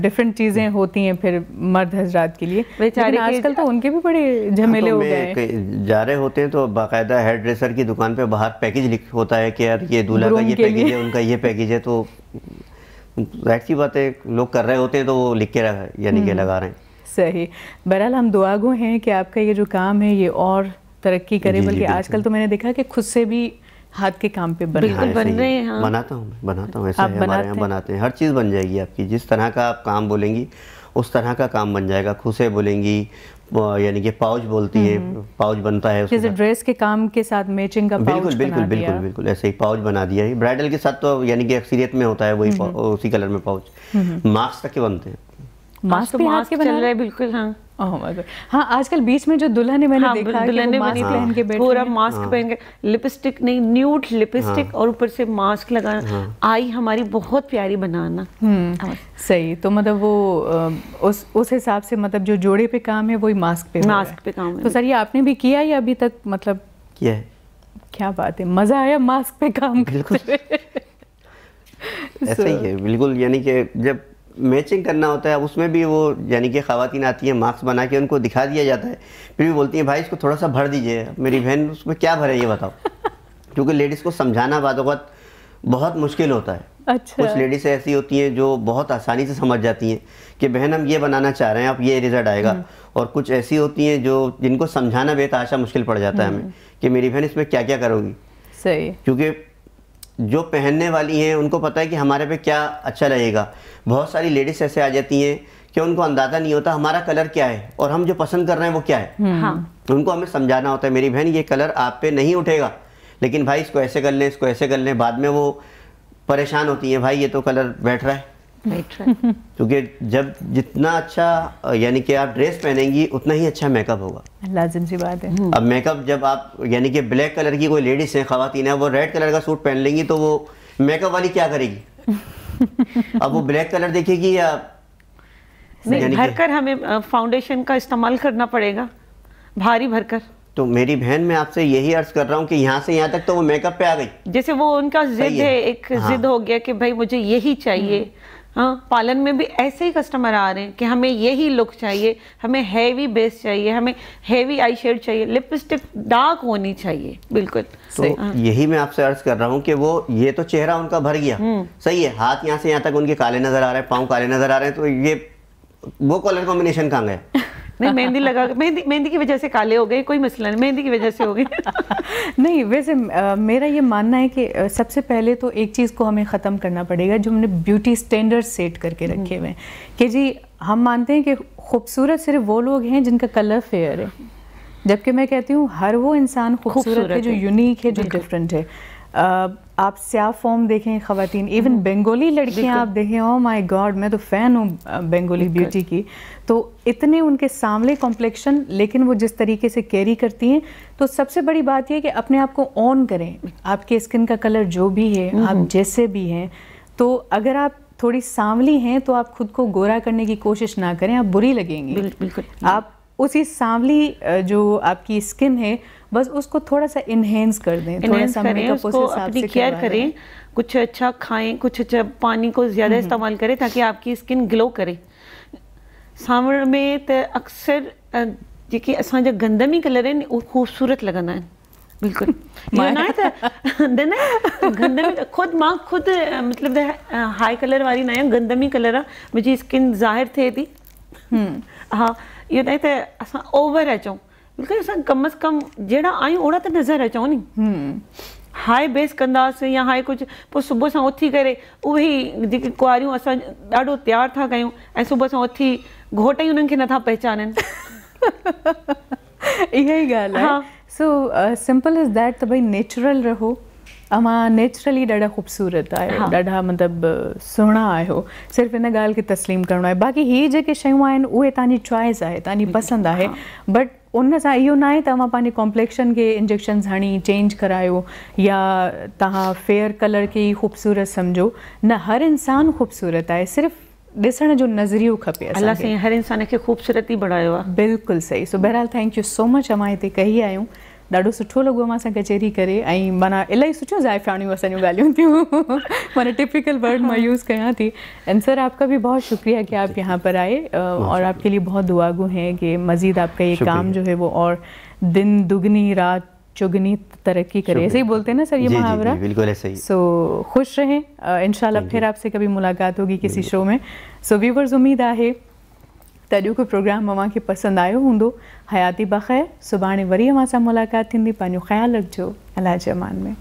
डिफरेंट चीज़ें होती हैं फिर मर्द हजरात के लिए बेचारे आजकल तो उनके भी बड़े हाँ, झमेले तो हो गए जा रहे होते हैं तो बाकायदा हेयर ड्रेसर की दुकान पे बाहर पैकेज होता है कि यार ये दूल्हा का ये पैकेज है उनका ये पैकेज है तो बात है लोग कर रहे होते हैं तो वो लिख के यानी के हम्म। लगा रहे हैं सही बहरहाल हम दुआ गो हैं कि आपका ये जो काम है ये और तरक्की करे बल्कि आजकल तो मैंने देखा कि खुद से भी हाथ के काम पे बन बन हाँ, रहे हैं हाँ। बनाता हूँ बनाता हूँ ऐसे हमारे यहाँ बनाते हैं हर चीज़ बन जाएगी आपकी जिस तरह का आप काम बोलेंगी उस तरह का काम बन जाएगा खुशे बोलेंगी यानी कि पाउच बोलती है हम्म। पाउच बनता है जैसे ड्रेस के काम के साथ मैचिंग का बिल्कुल बिल्कुल बिल्कुल बिल्कुल ऐसे ही पाउच बना दिया है ब्राइडल के साथ तो यानी कि अक्सरियत में होता है वही हम्म। उसी कलर में पाउच हम्म। मास्क तक के बनते हैं मास्क तो मास्क चल रहा है बिल्कुल हाँ oh हाँ आजकल बीच में जो दुल्हन है मैंने हाँ, देखा दुल्हन बनी पहन के पूरा मास्क हाँ, पहन के लिपस्टिक नहीं न्यूट लिपस्टिक हाँ, और ऊपर से मास्क लगाना हाँ, आई हमारी बहुत प्यारी बनाना हम्म, सही तो मतलब वो उस उस हिसाब से मतलब जो जोड़े पे काम है वही मास्क पे मास्क पे काम है तो सर ये आपने भी किया या अभी तक मतलब किया है क्या बात है मजा आया मास्क पे काम बिल्कुल ऐसा ही है बिल्कुल यानी कि जब मैचिंग करना होता है उसमें भी वो यानी कि खातन आती हैं मास्क बना के उनको दिखा दिया जाता है फिर भी बोलती हैं भाई इसको थोड़ा सा भर दीजिए मेरी बहन उसमें क्या भरे ये बताओ क्योंकि लेडीज़ को समझाना बात बहुत मुश्किल होता है अच्छा कुछ लेडीज़ ऐसी होती हैं जो बहुत आसानी से समझ जाती हैं कि बहन हम ये बनाना चाह रहे हैं अब ये रिज़ल्ट आएगा हम्म। और कुछ ऐसी होती हैं जो जिनको समझाना बेहतर मुश्किल पड़ जाता है हम्म। हमें कि मेरी बहन इसमें क्या क्या करोगी सही क्योंकि जो पहनने वाली हैं उनको पता है कि हमारे पे क्या अच्छा रहेगा बहुत सारी लेडीज़ ऐसे आ जाती हैं कि उनको अंदाज़ा नहीं होता हमारा कलर क्या है और हम जो पसंद कर रहे हैं वो क्या है हम्म। हाँ। उनको हमें समझाना होता है मेरी बहन ये कलर आप पे नहीं उठेगा लेकिन भाई इसको ऐसे कर लें इसको ऐसे कर लें बाद में वो परेशान होती हैं भाई ये तो कलर बैठ रहा है क्योंकि जब जितना अच्छा यानी कि आप ड्रेस पहनेंगी उतना ही अच्छा मेकअप होगा लाजिम सी बात है अब मेकअप जब आप यानी कि ब्लैक कलर की कोई लेडीज़ हैं खातन है वो रेड कलर का सूट पहन लेंगी तो वो मेकअप वाली क्या करेगी अब वो ब्लैक कलर देखेगी या नहीं भरकर हमें फाउंडेशन का इस्तेमाल करना पड़ेगा भारी भरकर तो मेरी बहन मैं आपसे यही अर्ज कर रहा हूँ कि यहाँ से यहाँ तक तो वो मेकअप पे आ गई जैसे वो उनका जिद है एक हाँ। जिद हो गया कि भाई मुझे यही चाहिए हम्म। हाँ पालन में भी ऐसे ही कस्टमर आ रहे हैं कि हमें यही लुक चाहिए हमें हैवी बेस चाहिए हमें हैवी आई शेड चाहिए लिपस्टिक डार्क होनी चाहिए बिल्कुल तो हाँ। यही मैं आपसे अर्ज कर रहा हूँ कि वो ये तो चेहरा उनका भर गया हम्म। सही है हाथ यहाँ से यहाँ तक उनके काले नजर आ रहे हैं पाँव काले नजर आ रहे हैं तो ये वो कलर कॉम्बिनेशन कहाँ गए नहीं मेहंदी लगा मेहंदी मेहंदी की वजह से काले हो गए कोई मसला नहीं मेहंदी की वजह से हो गए नहीं वैसे मेरा ये मानना है कि सबसे पहले तो एक चीज़ को हमें ख़त्म करना पड़ेगा जो हमने ब्यूटी स्टैंडर्ड सेट करके हम्म। रखे हुए हैं कि जी हम मानते हैं कि खूबसूरत सिर्फ वो लोग हैं जिनका कलर फेयर है जबकि मैं कहती हूँ हर वो इंसान खूबसूरत है जो यूनिक है जो डिफरेंट है आप स्या फॉर्म देखें खातन इवन हम्म। बेंगोली लड़कियां आप देखें ओ माय गॉड मैं तो फ़ैन हूँ बेंगोली ब्यूटी की तो इतने उनके सामने कॉम्प्लेक्शन लेकिन वो जिस तरीके से कैरी करती हैं तो सबसे बड़ी बात यह कि अपने आप को ऑन करें आपके स्किन का कलर जो भी है हम्म, आप हम्म। जैसे भी हैं तो अगर आप थोड़ी सांवली हैं तो आप खुद को गोरा करने की कोशिश ना करें आप बुरी लगेंगी बिल्कुल आप उसी सांवली जो आपकी स्किन है बस उसको थोड़ा सा इनहेंस कर दें इनहेंस करें उसको अपनी केयर करें कुछ अच्छा खाएं कुछ अच्छा पानी को ज़्यादा इस्तेमाल करें ताकि आपकी स्किन ग्लो करे सावर में तो अक्सर असा गंदम गंदमी कलर है ख़ूबसूरत लगना है बिल्कुल इहो गंदमी हाई तो कलर मतलब वाली ना गंदमी कलर आहे मुंहिंजी स्किन ज़ाहिर थे थी हम्म। हाँ इहो ना आहे त ओवर मतलब कम अज़ कम जहिड़ा आयो ओड़ा त तो नज़र अचूं नी हम्म। हाय बेस कंदासीं या हाय कुछ पोइ सुबुह सां उथी करे उहे जेके था क्यों सुबह सुबुह उठी घोट ही उन्हनि खे नथा पहचाननि इहा सो सिंपल इज़ दैट त भई नेचुरल रहो اما નેચરલી ડડા ખુબસુરત આય ડડા મતલબ સુહાણો આયો સિર્ફ ઇને ગાલ કે તસ્લીમ કરણો હે બાકી હી જે કે શયુ આયન ઓએ તાનિ ચોઇસ આય તાનિ પસંદ આય બટ ઉનસા એયો ના હે તવા પાની કમ્પ્લેક્શન કે ઇન્જેક્શન્સ હણી ચેન્જ કરાયો યા તાહા ફેર કલર કે ખુબસુરત સમજો ના હર ઇન્સાન ખુબસુરત આય સિર્ફ દેસણ જો નઝરીઓ ખપે અલ્લાહ સે હર ઇન્સાન કે ખુબસુરતી બઢાયો બિલકુલ સહી સો બહેરાલ થેન્ક યુ સો મચ હમાય તે કહી આયુ ॾाढो सुठो लगो मां कचहरी करे मना माना इलाही सुठियूं ज़ाइफ़ाणियूं असांजूं ॻाल्हियूं थियूं टिपिकल वर्ड मां यूज़ क्या थी एंड सर आपका भी बहुत शुक्रिया कि आप यहाँ पर आए और आपके लिए बहुत दुआगु हैं कि मज़ीद आपका ये काम जो है वो और दिन दुगनी रात चुगनी तरक्की करे ऐसे ही बोलते हैं ना सर ये मुहावरा बिल्कुल ऐसे ही सो so, खुश रहें इन फिर आपसे कभी मुलाकात होगी किसी शो में सो so, व्यूवर्स उम्मीद है त अॼु को प्रोग्राम अव्हांखे पसंदि आयो हूंदो हयाती बख़ैरु सुभाणे वरी अव्हां सां मुलाक़ात थींदी पंहिंजो ख़्यालु रखिजो अलाह जमान में